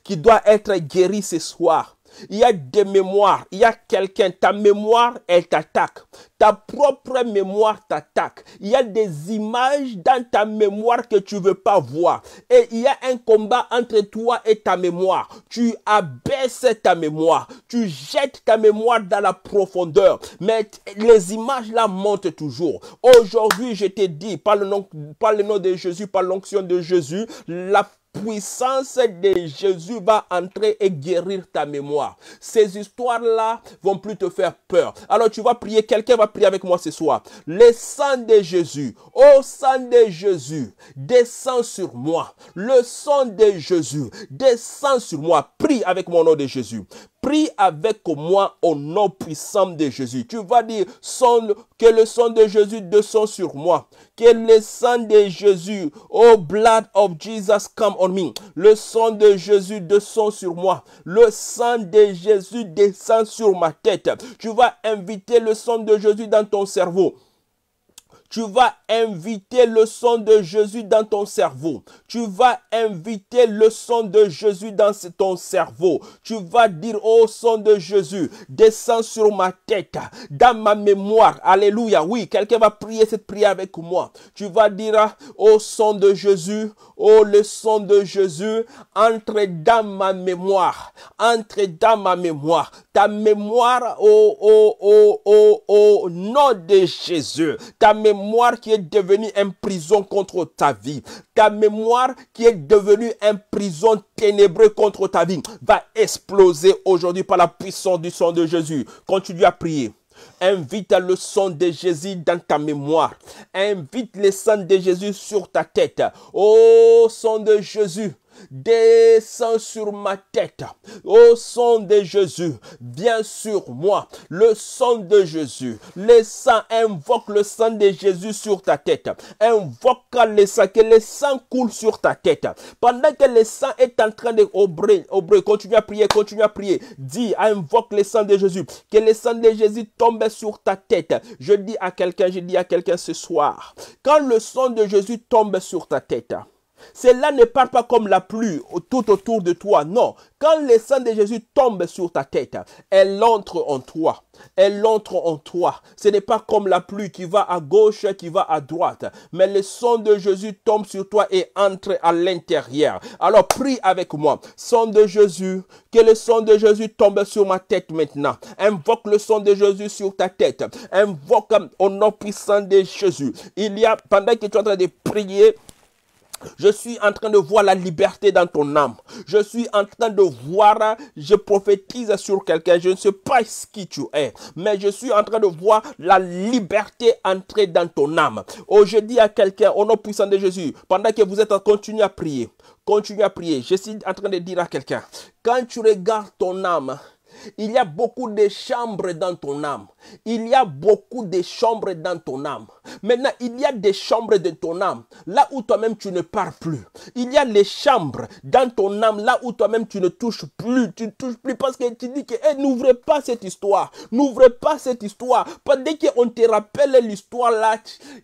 qui doivent être guéries ce soir. Il y a des mémoires. Il y a quelqu'un. Ta mémoire, elle t'attaque. Ta propre mémoire t'attaque. Il y a des images dans ta mémoire que tu veux pas voir. Et il y a un combat entre toi et ta mémoire. Tu abaisses ta mémoire. Tu jettes ta mémoire dans la profondeur. Mais les images là montent toujours. Aujourd'hui, je te dis, par le nom, par le nom de Jésus, par l'onction de Jésus, la puissance de Jésus va entrer et guérir ta mémoire. Ces histoires-là vont plus te faire peur. Alors tu vas prier, quelqu'un va prier avec moi ce soir. Le sang de Jésus, au sang de Jésus, descends sur moi. Le sang de Jésus, descends sur moi. Prie avec mon nom de Jésus. Prie avec moi au nom puissant de Jésus. Tu vas dire, son, que le sang de Jésus descend sur moi. Que le sang de Jésus, oh blood of Jesus, come on me. Le sang de Jésus descend sur moi. Le sang de Jésus descend sur ma tête. Tu vas inviter le sang de Jésus dans ton cerveau. Tu vas inviter le son de Jésus dans ton cerveau. Tu vas inviter le son de Jésus dans ton cerveau. Tu vas dire, oh son de Jésus, descends sur ma tête, dans ma mémoire. Alléluia. Oui, quelqu'un va prier cette prière avec moi. Tu vas dire, oh son de Jésus, oh le sang de Jésus, entre dans ma mémoire. Entre dans ma mémoire. Ta mémoire, oh, oh, oh, oh, oh, nom de Jésus. Ta mémoire mémoire qui est devenue une prison contre ta vie, ta mémoire qui est devenue un prison ténébreux contre ta vie, va exploser aujourd'hui par la puissance du sang de Jésus. Continue à prier. Invite le sang de Jésus dans ta mémoire. Invite le sang de Jésus sur ta tête. Oh sang de Jésus, descends sur ma tête. Au sang de Jésus, viens sur moi. Le sang de Jésus, le sang, invoque le sang de Jésus sur ta tête. Invoque le sang, que le sang coule sur ta tête. Pendant que le sang est en train de obrer, continue à prier, continue à prier. Dis, invoque le sang de Jésus, que le sang de Jésus tombe sur ta tête. Je dis à quelqu'un, je dis à quelqu'un ce soir, quand le sang de Jésus tombe sur ta tête, cela ne part pas comme la pluie tout autour de toi. Non. Quand le sang de Jésus tombe sur ta tête, elle entre en toi. Elle entre en toi. Ce n'est pas comme la pluie qui va à gauche, qui va à droite. Mais le sang de Jésus tombe sur toi et entre à l'intérieur. Alors prie avec moi. Sang de Jésus, que le sang de Jésus tombe sur ma tête maintenant. Invoque le sang de Jésus sur ta tête. Invoque euh, au nom puissant de Jésus. Il y a, pendant que tu es en train de prier, je suis en train de voir la liberté dans ton âme. Je suis en train de voir, je prophétise sur quelqu'un. Je ne sais pas ce qui tu es, mais je suis en train de voir la liberté entrer dans ton âme. Oh, je dis à quelqu'un, au nom puissant de Jésus, pendant que vous êtes en continue à prier, continue à prier. Je suis en train de dire à quelqu'un, quand tu regardes ton âme, il y a beaucoup de chambres dans ton âme. Il y a beaucoup de chambres dans ton âme. Maintenant, il y a des chambres de ton âme, là où toi-même tu ne parles plus. Il y a les chambres dans ton âme, là où toi-même tu ne touches plus. Tu ne touches plus parce que tu dis que n'ouvre pas cette histoire. N'ouvre pas cette histoire. Pendant qu'on te rappelle l'histoire là,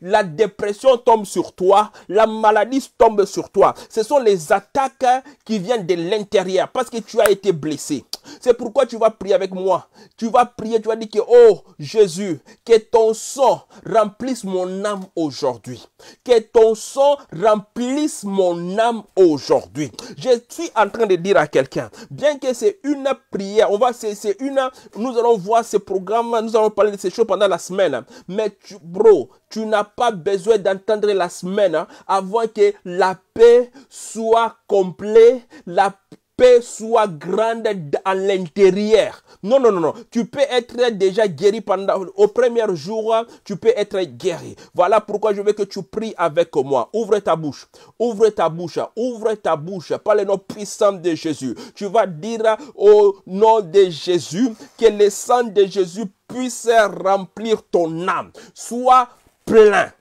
la dépression tombe sur toi, la maladie tombe sur toi. Ce sont les attaques qui viennent de l'intérieur parce que tu as été blessé. C'est pourquoi tu vas Prie prier avec moi. Tu vas prier, tu vas dire que, oh Jésus, que ton sang remplisse mon âme aujourd'hui. Que ton sang remplisse mon âme aujourd'hui. Je suis en train de dire à quelqu'un, bien que c'est une prière, on va, c'est une, nous allons voir ce programme, nous allons parler de ces choses pendant la semaine. Mais bro, tu n'as pas besoin d'entendre la semaine hein, avant que la paix soit complète, la paix soit grande à l'intérieur. Non, non, non, non. Tu peux être déjà guéri pendant, au premier jour, tu peux être guéri. Voilà pourquoi je veux que tu pries avec moi. Ouvre ta bouche. Ouvre ta bouche. Ouvre ta bouche. Par le nom puissant de Jésus. Tu vas dire au nom de Jésus que le sang de Jésus puisse remplir ton âme. Sois plein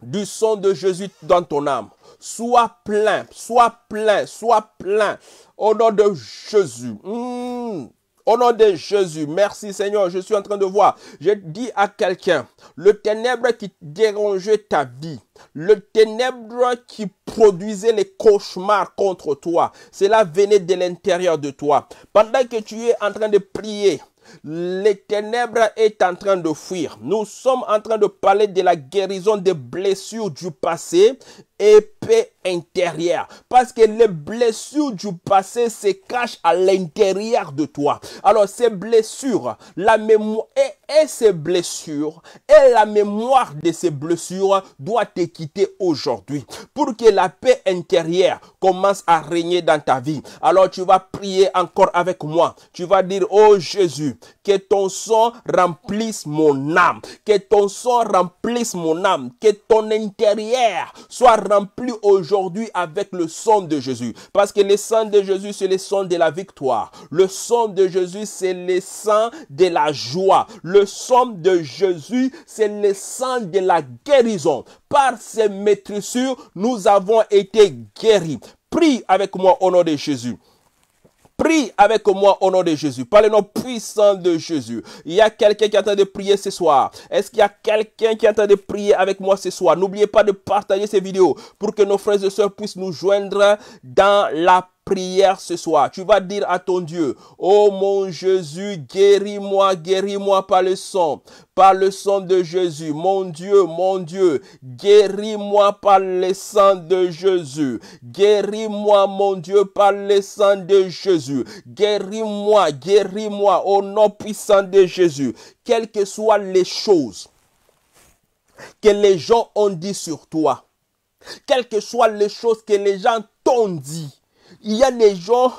du sang de Jésus dans ton âme. Sois plein, sois plein, sois plein. Au nom de Jésus. Hmm. Au nom de Jésus, merci Seigneur, je suis en train de voir. Je dis à quelqu'un, le ténèbre qui dérangeait ta vie, le ténèbre qui produisait les cauchemars contre toi, cela venait de l'intérieur de toi. Pendant que tu es en train de prier, les ténèbres est en train de fuir. Nous sommes en train de parler de la guérison des blessures du passé et paix intérieure. Parce que les blessures du passé se cachent à l'intérieur de toi. Alors ces blessures, la mémoire et, ces blessures et la mémoire de ces blessures doit te quitter aujourd'hui pour que la paix intérieure commence à régner dans ta vie. Alors tu vas prier encore avec moi. Tu vas dire, oh Jésus, que ton sang remplisse mon âme. Que ton sang remplisse mon âme. Que ton intérieur soit rempli plus aujourd'hui avec le sang de Jésus. Parce que le sang de Jésus, c'est le sang de la victoire. Le sang de Jésus, c'est le sang de la joie. Le sang de Jésus, c'est le sang de la guérison. Par ses maîtrissures, nous avons été guéris. Prie avec moi au nom de Jésus. Prie avec moi au nom de Jésus, par le nom puissant de Jésus. Il y a quelqu'un qui est en train de prier ce soir. Est-ce qu'il y a quelqu'un qui est en train de prier avec moi ce soir? N'oubliez pas de partager ces vidéos pour que nos frères et sœurs puissent nous joindre dans la prière ce soir. Tu vas dire à ton Dieu, oh mon Jésus, guéris-moi, guéris-moi par le sang, par le sang de Jésus. Mon Dieu, mon Dieu, guéris-moi par le sang de Jésus. Guéris-moi, mon Dieu, par le sang de Jésus. Guéris-moi, guéris-moi au nom puissant de Jésus. Quelles que soient les choses que les gens ont dit sur toi, quelles que soient les choses que les gens t'ont dit, il y a des gens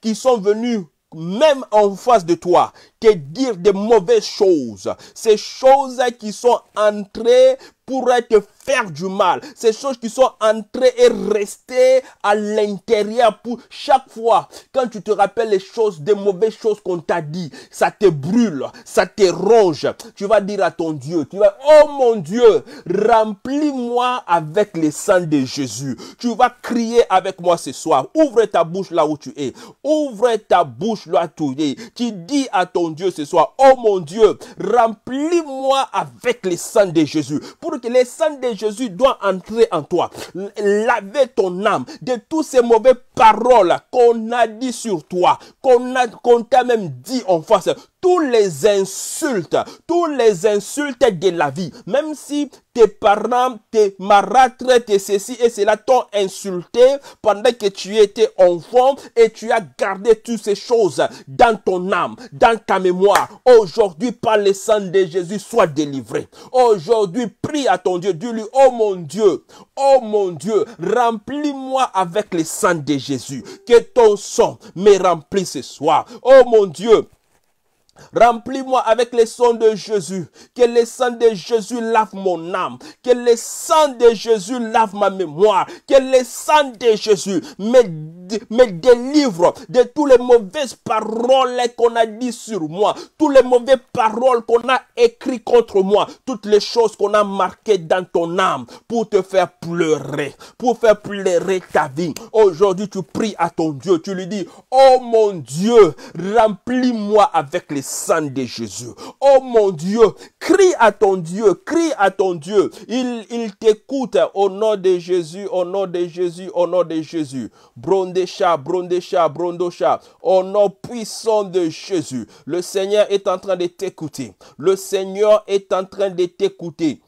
qui sont venus même en face de toi, te dire des mauvaises choses, ces choses qui sont entrées pour te faire du mal. Ces choses qui sont entrées et restées à l'intérieur pour chaque fois. Quand tu te rappelles les choses, des mauvaises choses qu'on t'a dit, ça te brûle, ça te ronge. Tu vas dire à ton Dieu, tu vas, oh mon Dieu, remplis-moi avec le sang de Jésus. Tu vas crier avec moi ce soir. Ouvre ta bouche là où tu es. Ouvre ta bouche là où tu es. Tu dis à ton Dieu ce soir, oh mon Dieu, remplis-moi avec le sang de Jésus. Pour que le sang de Jésus doit entrer en toi. Laver ton âme de tous ces mauvaises paroles qu'on a dit sur toi, qu'on t'a même dit en face tous les insultes, tous les insultes de la vie, même si tes parents, tes marâtres, tes ceci et cela t'ont insulté pendant que tu étais enfant et tu as gardé toutes ces choses dans ton âme, dans ta mémoire. Aujourd'hui, par le sang de Jésus, sois délivré. Aujourd'hui, prie à ton Dieu, dis-lui, oh mon Dieu, oh mon Dieu, remplis-moi avec le sang de Jésus. Que ton sang me remplisse ce soir. Oh mon Dieu, Remplis-moi avec les sang de Jésus. Que le sang de Jésus lave mon âme. Que le sang de Jésus lave ma mémoire. Que le sang de Jésus me, me délivre de toutes les mauvaises paroles qu'on a dites sur moi. Toutes les mauvaises paroles qu'on a écrites contre moi. Toutes les choses qu'on a marquées dans ton âme pour te faire pleurer. Pour faire pleurer ta vie. Aujourd'hui, tu pries à ton Dieu. Tu lui dis, oh mon Dieu, remplis-moi avec les Saint sang de Jésus. Oh mon Dieu, crie à ton Dieu, crie à ton Dieu. Il, il t'écoute au nom de Jésus, au nom de Jésus, au nom de Jésus. Brondécha, Brondécha, Brondosha, au nom puissant de Jésus. Le Seigneur est en train de t'écouter. Le Seigneur est en train de t'écouter.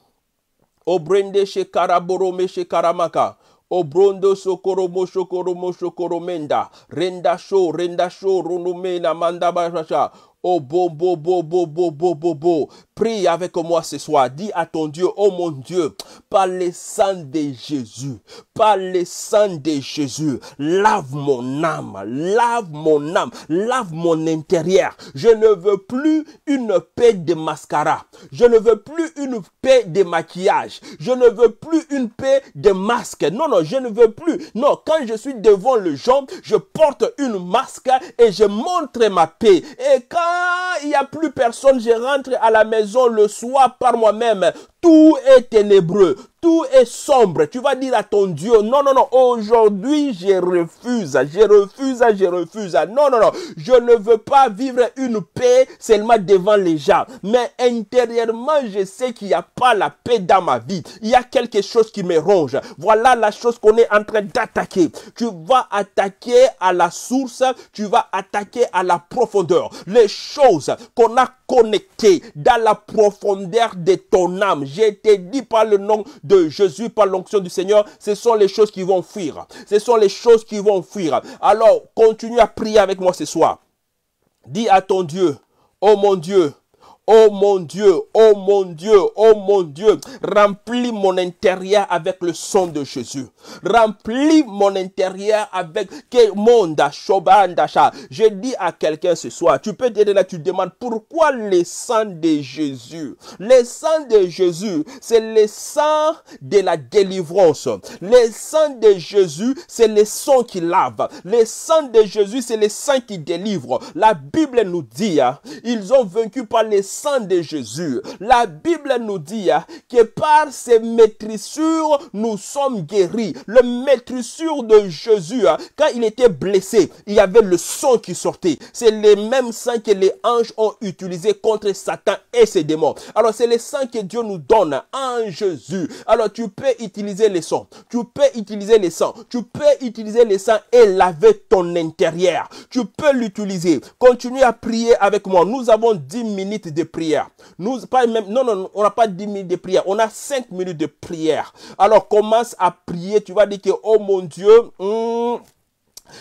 Au oh chez karaboro chez Karamaka. Au oh sokoromo menda. Renda show, renda manda Oh, boom, boom, boom, boom, boom, boom, boom, boom. Prie avec moi ce soir. Dis à ton Dieu, oh mon Dieu, par le sang de Jésus, par le sang de Jésus, lave mon âme, lave mon âme, lave mon intérieur. Je ne veux plus une paix de mascara. Je ne veux plus une paix de maquillage. Je ne veux plus une paix de masque. Non, non, je ne veux plus. Non, quand je suis devant le gens, je porte une masque et je montre ma paix. Et quand il n'y a plus personne, je rentre à la maison le soir par moi-même tout est ténébreux, tout est sombre. Tu vas dire à ton Dieu, non, non, non, aujourd'hui je refuse, je refuse, je refuse. Non, non, non, je ne veux pas vivre une paix seulement devant les gens. Mais intérieurement, je sais qu'il n'y a pas la paix dans ma vie. Il y a quelque chose qui me ronge. Voilà la chose qu'on est en train d'attaquer. Tu vas attaquer à la source, tu vas attaquer à la profondeur. Les choses qu'on a connectées dans la profondeur de ton âme j'ai été dit par le nom de Jésus, par l'onction du Seigneur, ce sont les choses qui vont fuir. Ce sont les choses qui vont fuir. Alors, continue à prier avec moi ce soir. Dis à ton Dieu, oh mon Dieu, Oh mon Dieu, oh mon Dieu, oh mon Dieu, remplis mon intérieur avec le sang de Jésus. Remplis mon intérieur avec monde Je dis à quelqu'un ce soir, tu peux dire là, tu demandes pourquoi le sang de Jésus. Le sang de Jésus, c'est le sang de la délivrance. Le sang de Jésus, c'est le sang qui lave. Le sang de Jésus, c'est le sang qui délivre. La Bible nous dit, hein, ils ont vaincu par les sang de Jésus. La Bible nous dit hein, que par ses maîtrissures, nous sommes guéris. Le maîtrissure de Jésus, hein, quand il était blessé, il y avait le sang qui sortait. C'est le même sang que les anges ont utilisé contre Satan et ses démons. Alors c'est le sang que Dieu nous donne en Jésus. Alors tu peux utiliser le sang. Tu peux utiliser le sang. Tu peux utiliser le sang et laver ton intérieur. Tu peux l'utiliser. Continue à prier avec moi. Nous avons 10 minutes de prière. Nous, pas même, non, non, on n'a pas 10 minutes de prière. On a 5 minutes de prière. Alors commence à prier. Tu vas dire que, oh mon Dieu, hum,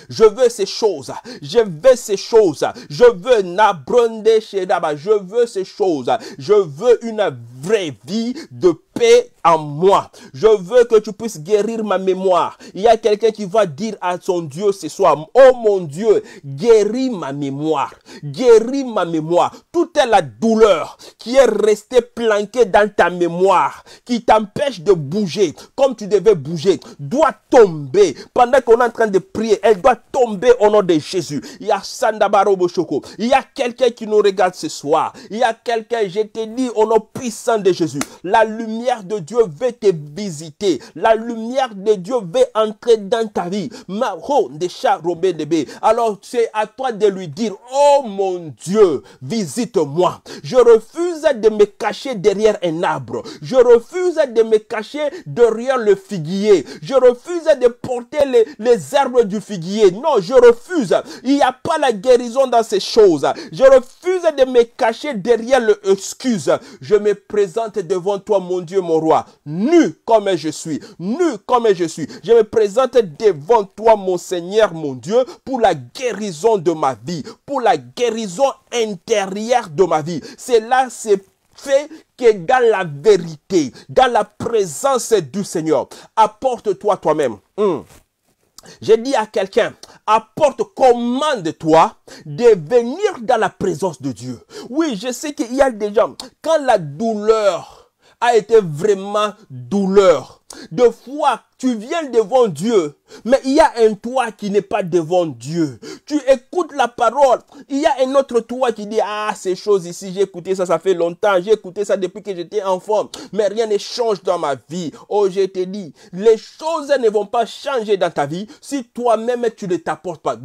je veux ces choses. Je veux ces choses. Je veux chez Shedaba. Je veux ces choses. Je veux une vraie vie de paix en moi. Je veux que tu puisses guérir ma mémoire. Il y a quelqu'un qui va dire à son Dieu ce soir, oh mon Dieu, guéris ma mémoire. Guéris ma mémoire. Toute la douleur qui est restée planquée dans ta mémoire, qui t'empêche de bouger comme tu devais bouger, doit tomber. Pendant qu'on est en train de prier, elle doit tomber au nom de Jésus. Il y a Sandabaro choco Il y a quelqu'un qui nous regarde ce soir. Il y a quelqu'un, je te dis, au nom puissant de Jésus. La lumière lumière de Dieu veut te visiter. La lumière de Dieu veut entrer dans ta vie. Alors c'est à toi de lui dire, oh mon Dieu, visite-moi. Je refuse de me cacher derrière un arbre. Je refuse de me cacher derrière le figuier. Je refuse de porter les, les herbes du figuier. Non, je refuse. Il n'y a pas la guérison dans ces choses. Je refuse de me cacher derrière l'excuse. Je me présente devant toi, mon Dieu mon roi, nu comme je suis, nu comme je suis. Je me présente devant toi, mon Seigneur, mon Dieu, pour la guérison de ma vie, pour la guérison intérieure de ma vie. Cela se fait que dans la vérité, dans la présence du Seigneur, apporte-toi toi-même. Hmm. J'ai dit à quelqu'un, apporte, commande-toi de venir dans la présence de Dieu. Oui, je sais qu'il y a des gens, quand la douleur a été vraiment douleur de fois, tu viens devant Dieu, mais il y a un toi qui n'est pas devant Dieu. Tu écoutes la parole, il y a un autre toi qui dit, ah, ces choses ici, j'ai écouté ça, ça fait longtemps, j'ai écouté ça depuis que j'étais enfant, mais rien ne change dans ma vie. Oh, je te dis, les choses ne vont pas changer dans ta vie si toi-même tu ne t'apportes pas.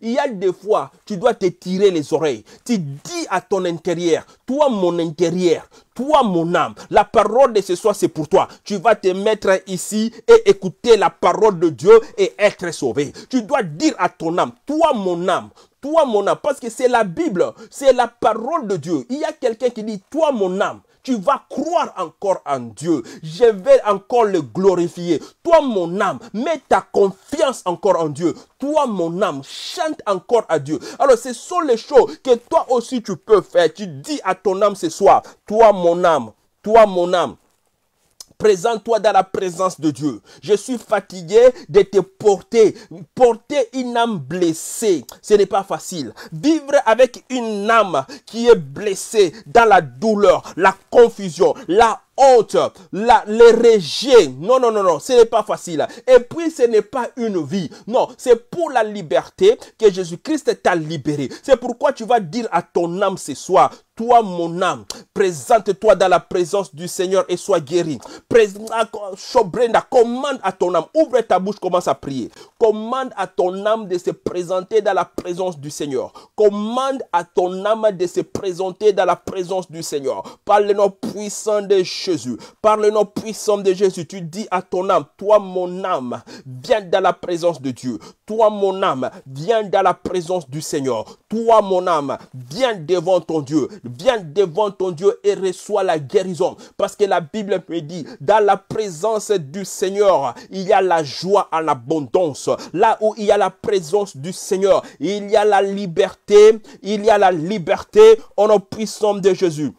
Il y a des fois, tu dois te tirer les oreilles. Tu dis à ton intérieur, toi mon intérieur, toi mon âme, la parole de ce soir c'est pour toi. Tu vas te mettre ici et écouter la parole de Dieu et être sauvé. Tu dois dire à ton âme, toi mon âme, toi mon âme, parce que c'est la Bible, c'est la parole de Dieu. Il y a quelqu'un qui dit, toi mon âme, tu vas croire encore en Dieu. Je vais encore le glorifier. Toi, mon âme, mets ta confiance encore en Dieu. Toi, mon âme, chante encore à Dieu. Alors, ce sont les choses que toi aussi tu peux faire. Tu dis à ton âme ce soir, toi, mon âme, toi, mon âme. Présente-toi dans la présence de Dieu. Je suis fatigué de te porter. Porter une âme blessée, ce n'est pas facile. Vivre avec une âme qui est blessée dans la douleur, la confusion, la honte, les régions. Non, non, non, non, ce n'est pas facile. Et puis, ce n'est pas une vie. Non, c'est pour la liberté que Jésus-Christ t'a libéré. C'est pourquoi tu vas dire à ton âme ce soir, toi mon âme, présente-toi dans la présence du Seigneur et sois guéri. Sobrenda, commande à ton âme, ouvre ta bouche, commence à prier. Commande à ton âme de se présenter dans la présence du Seigneur. Commande à ton âme de se présenter dans la présence du Seigneur. Par le nom puissant de Jésus. Jésus, par le nom puissant de Jésus, tu dis à ton âme, toi mon âme, viens dans la présence de Dieu. Toi mon âme, viens dans la présence du Seigneur. Toi mon âme, viens devant ton Dieu. Viens devant ton Dieu et reçois la guérison. Parce que la Bible me dit, dans la présence du Seigneur, il y a la joie en abondance. Là où il y a la présence du Seigneur, il y a la liberté. Il y a la liberté en nom puissant de Jésus.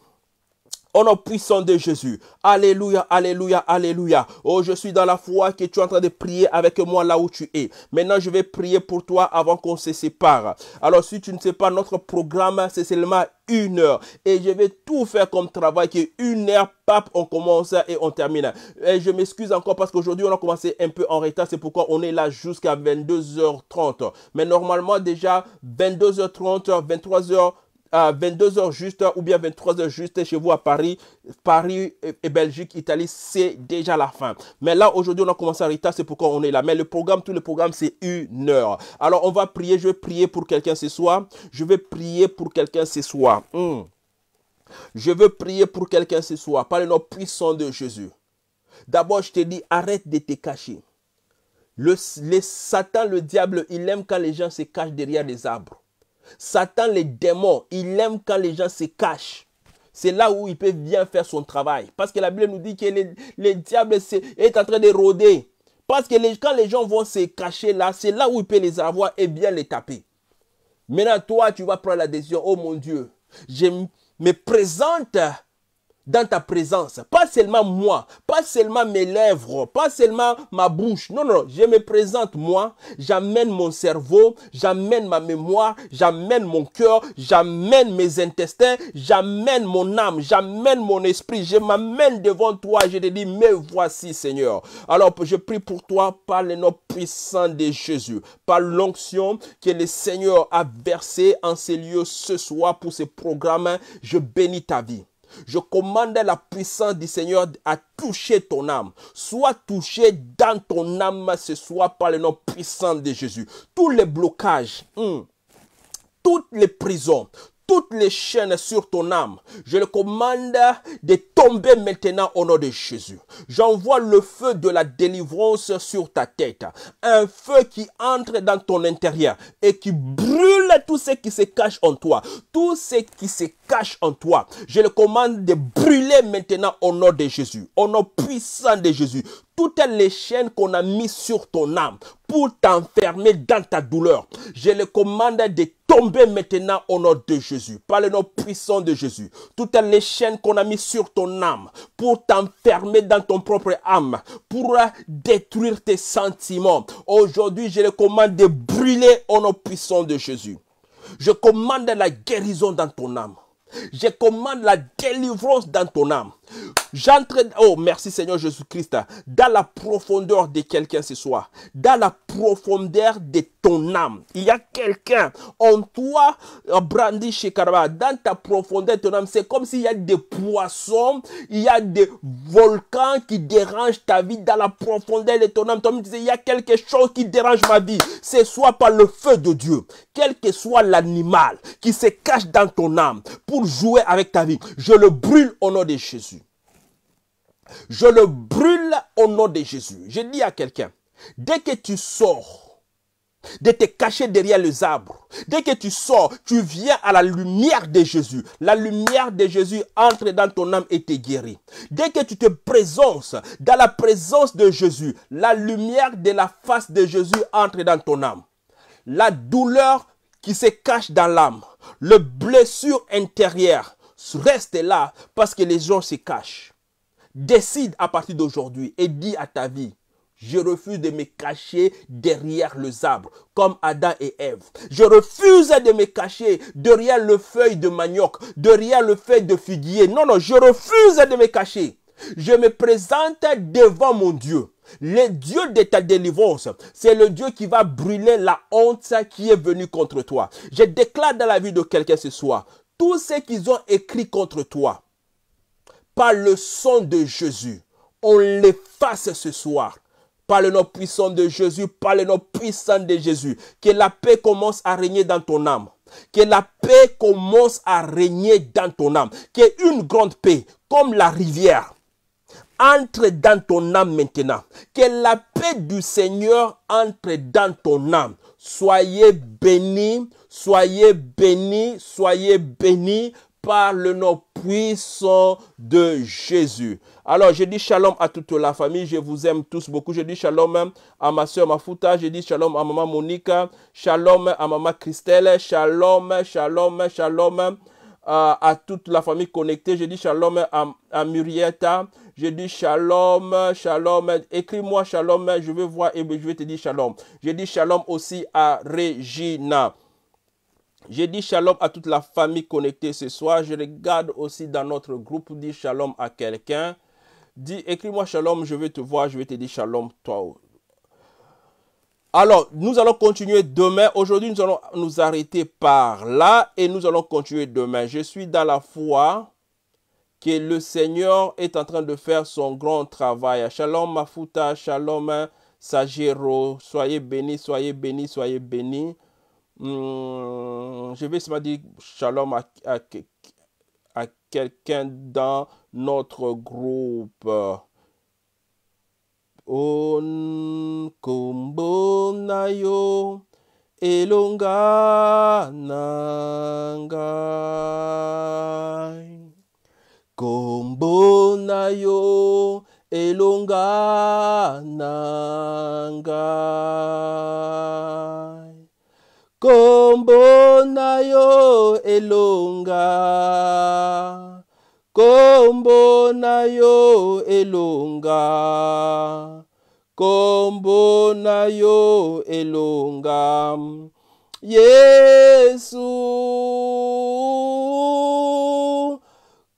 Au nom puissant de Jésus. Alléluia, alléluia, alléluia. Oh, je suis dans la foi que tu es en train de prier avec moi là où tu es. Maintenant, je vais prier pour toi avant qu'on se sépare. Alors, si tu ne sais pas, notre programme, c'est seulement une heure. Et je vais tout faire comme travail qui une heure, pape, on commence et on termine. Et je m'excuse encore parce qu'aujourd'hui, on a commencé un peu en retard. C'est pourquoi on est là jusqu'à 22h30. Mais normalement, déjà, 22h30, 23h, 22h juste ou bien 23h juste chez vous à Paris, Paris et Belgique, Italie, c'est déjà la fin. Mais là, aujourd'hui, on a commencé en retard, c'est pourquoi on est là. Mais le programme, tout le programme, c'est une heure. Alors, on va prier, je vais prier pour quelqu'un ce soir. Je vais prier pour quelqu'un ce soir. Hmm. Je veux prier pour quelqu'un ce soir, par le nom puissant de Jésus. D'abord, je te dis, arrête de te cacher. Le, Satan, le diable, il aime quand les gens se cachent derrière les arbres. Satan, les démons, il aime quand les gens se cachent. C'est là où il peut bien faire son travail. Parce que la Bible nous dit que les, diable diables est, en train de rôder. Parce que quand les gens vont se cacher là, c'est là où il peut les avoir et bien les taper. Maintenant, toi, tu vas prendre la décision. Oh mon Dieu, je me présente dans ta présence. Pas seulement moi, pas seulement mes lèvres, pas seulement ma bouche. Non, non, je me présente moi, j'amène mon cerveau, j'amène ma mémoire, j'amène mon cœur, j'amène mes intestins, j'amène mon âme, j'amène mon esprit, je m'amène devant toi. Je te dis, me voici Seigneur. Alors je prie pour toi par le nom puissant de Jésus, par l'onction que le Seigneur a versée en ces lieux ce soir pour ce programme. Je bénis ta vie. Je commande la puissance du Seigneur à toucher ton âme. Sois touché dans ton âme ce soir par le nom puissant de Jésus. Tous les blocages, hmm, toutes les prisons, toutes les chaînes sur ton âme. Je le commande de tomber maintenant au nom de Jésus. J'envoie le feu de la délivrance sur ta tête. Un feu qui entre dans ton intérieur et qui brûle tout ce qui se cache en toi. Tout ce qui se cache en toi. Je le commande de brûler maintenant au nom de Jésus, au nom puissant de Jésus. Toutes les chaînes qu'on a mises sur ton âme pour t'enfermer dans ta douleur, je le commande de tomber maintenant au nom de Jésus, par le nom puissant de Jésus. Toutes les chaînes qu'on a mises sur ton âme pour t'enfermer dans ton propre âme, pour détruire tes sentiments, aujourd'hui je le commande de brûler au nom puissant de Jésus. Je commande la guérison dans ton âme. Je commande la délivrance dans ton âme. J'entre, oh merci Seigneur Jésus-Christ, dans la profondeur de quelqu'un ce soir, dans la profondeur de ton âme. Il y a quelqu'un en toi, brandi chez dans ta profondeur de ton âme. C'est comme s'il y a des poissons, il y a des volcans qui dérangent ta vie dans la profondeur de ton âme. il y a quelque chose qui dérange ma vie. ce soit par le feu de Dieu, quel que soit l'animal qui se cache dans ton âme pour jouer avec ta vie. Je le brûle au nom de Jésus. Je le brûle au nom de Jésus. Je dis à quelqu'un, dès que tu sors de te cacher derrière les arbres, dès que tu sors, tu viens à la lumière de Jésus. La lumière de Jésus entre dans ton âme et te guérit. Dès que tu te présentes dans la présence de Jésus, la lumière de la face de Jésus entre dans ton âme. La douleur qui se cache dans l'âme, le blessure intérieure reste là parce que les gens se cachent. Décide à partir d'aujourd'hui et dis à ta vie, je refuse de me cacher derrière le arbres, comme Adam et Ève. Je refuse de me cacher derrière le feuille de manioc, derrière le feuille de figuier. Non, non, je refuse de me cacher. Je me présente devant mon Dieu. Le Dieu de ta délivrance, c'est le Dieu qui va brûler la honte qui est venue contre toi. Je déclare dans la vie de quelqu'un ce soir, tout ce qu'ils ont écrit contre toi, par le sang de Jésus. On l'efface ce soir. Par le nom puissant de Jésus, par le nom puissant de Jésus. Que la paix commence à régner dans ton âme. Que la paix commence à régner dans ton âme. Que une grande paix, comme la rivière, entre dans ton âme maintenant. Que la paix du Seigneur entre dans ton âme. Soyez bénis, soyez bénis, soyez bénis par le nom puissant de Jésus. Alors, je dis shalom à toute la famille. Je vous aime tous beaucoup. Je dis shalom à ma soeur Mafuta. Je dis shalom à maman Monica. Shalom à maman Christelle. Shalom, shalom, shalom euh, à, toute la famille connectée. Je dis shalom à, à Murietta. Je dis shalom, shalom. Écris-moi shalom. Je veux voir et je vais te dire shalom. Je dis shalom aussi à Regina. J'ai dit shalom à toute la famille connectée ce soir. Je regarde aussi dans notre groupe, dis shalom à quelqu'un. Dis, écris-moi shalom, je veux te voir, je vais te dire shalom toi. Alors, nous allons continuer demain. Aujourd'hui, nous allons nous arrêter par là et nous allons continuer demain. Je suis dans la foi que le Seigneur est en train de faire son grand travail. Shalom Mafuta, shalom Sagero. Soyez bénis, soyez bénis, soyez bénis. Hmm, je vais seulement dire shalom à, à, quelqu'un dans notre groupe. On kombonayo elonga nangai. Kombonayo elonga nangai. elonga kombo na yo elonga kombo na yo elonga yesu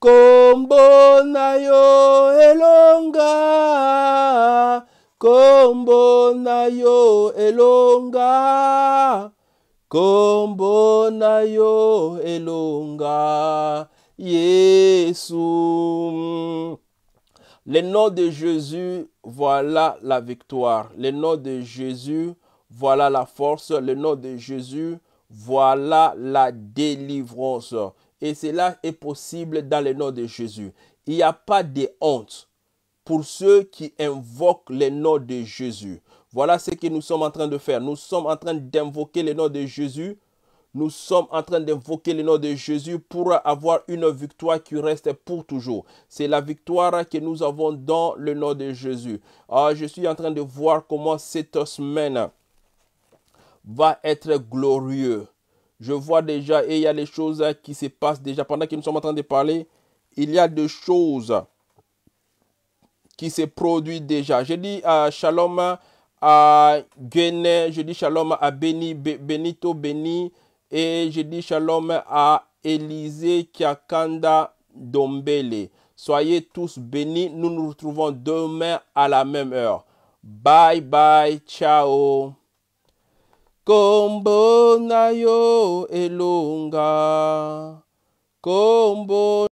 kombo na yo elonga kombo na yo elonga kombo elonga le nom de Jésus voilà la victoire le nom de Jésus voilà la force le nom de Jésus voilà la délivrance et cela est possible dans le nom de Jésus il n'y a pas de honte pour ceux qui invoquent le nom de Jésus voilà ce que nous sommes en train de faire. Nous sommes en train d'invoquer le nom de Jésus. Nous sommes en train d'invoquer le nom de Jésus pour avoir une victoire qui reste pour toujours. C'est la victoire que nous avons dans le nom de Jésus. Ah, je suis en train de voir comment cette semaine va être glorieuse. Je vois déjà et il y a des choses qui se passent déjà. Pendant que nous sommes en train de parler, il y a des choses qui se produisent déjà. J'ai dit à Shalom à Guéné, je dis shalom à Béni, Benito Béni, et je dis shalom à Élisée Kiakanda Dombele. Soyez tous bénis, nous nous retrouvons demain à la même heure. Bye bye, ciao. kombo yo elonga kombo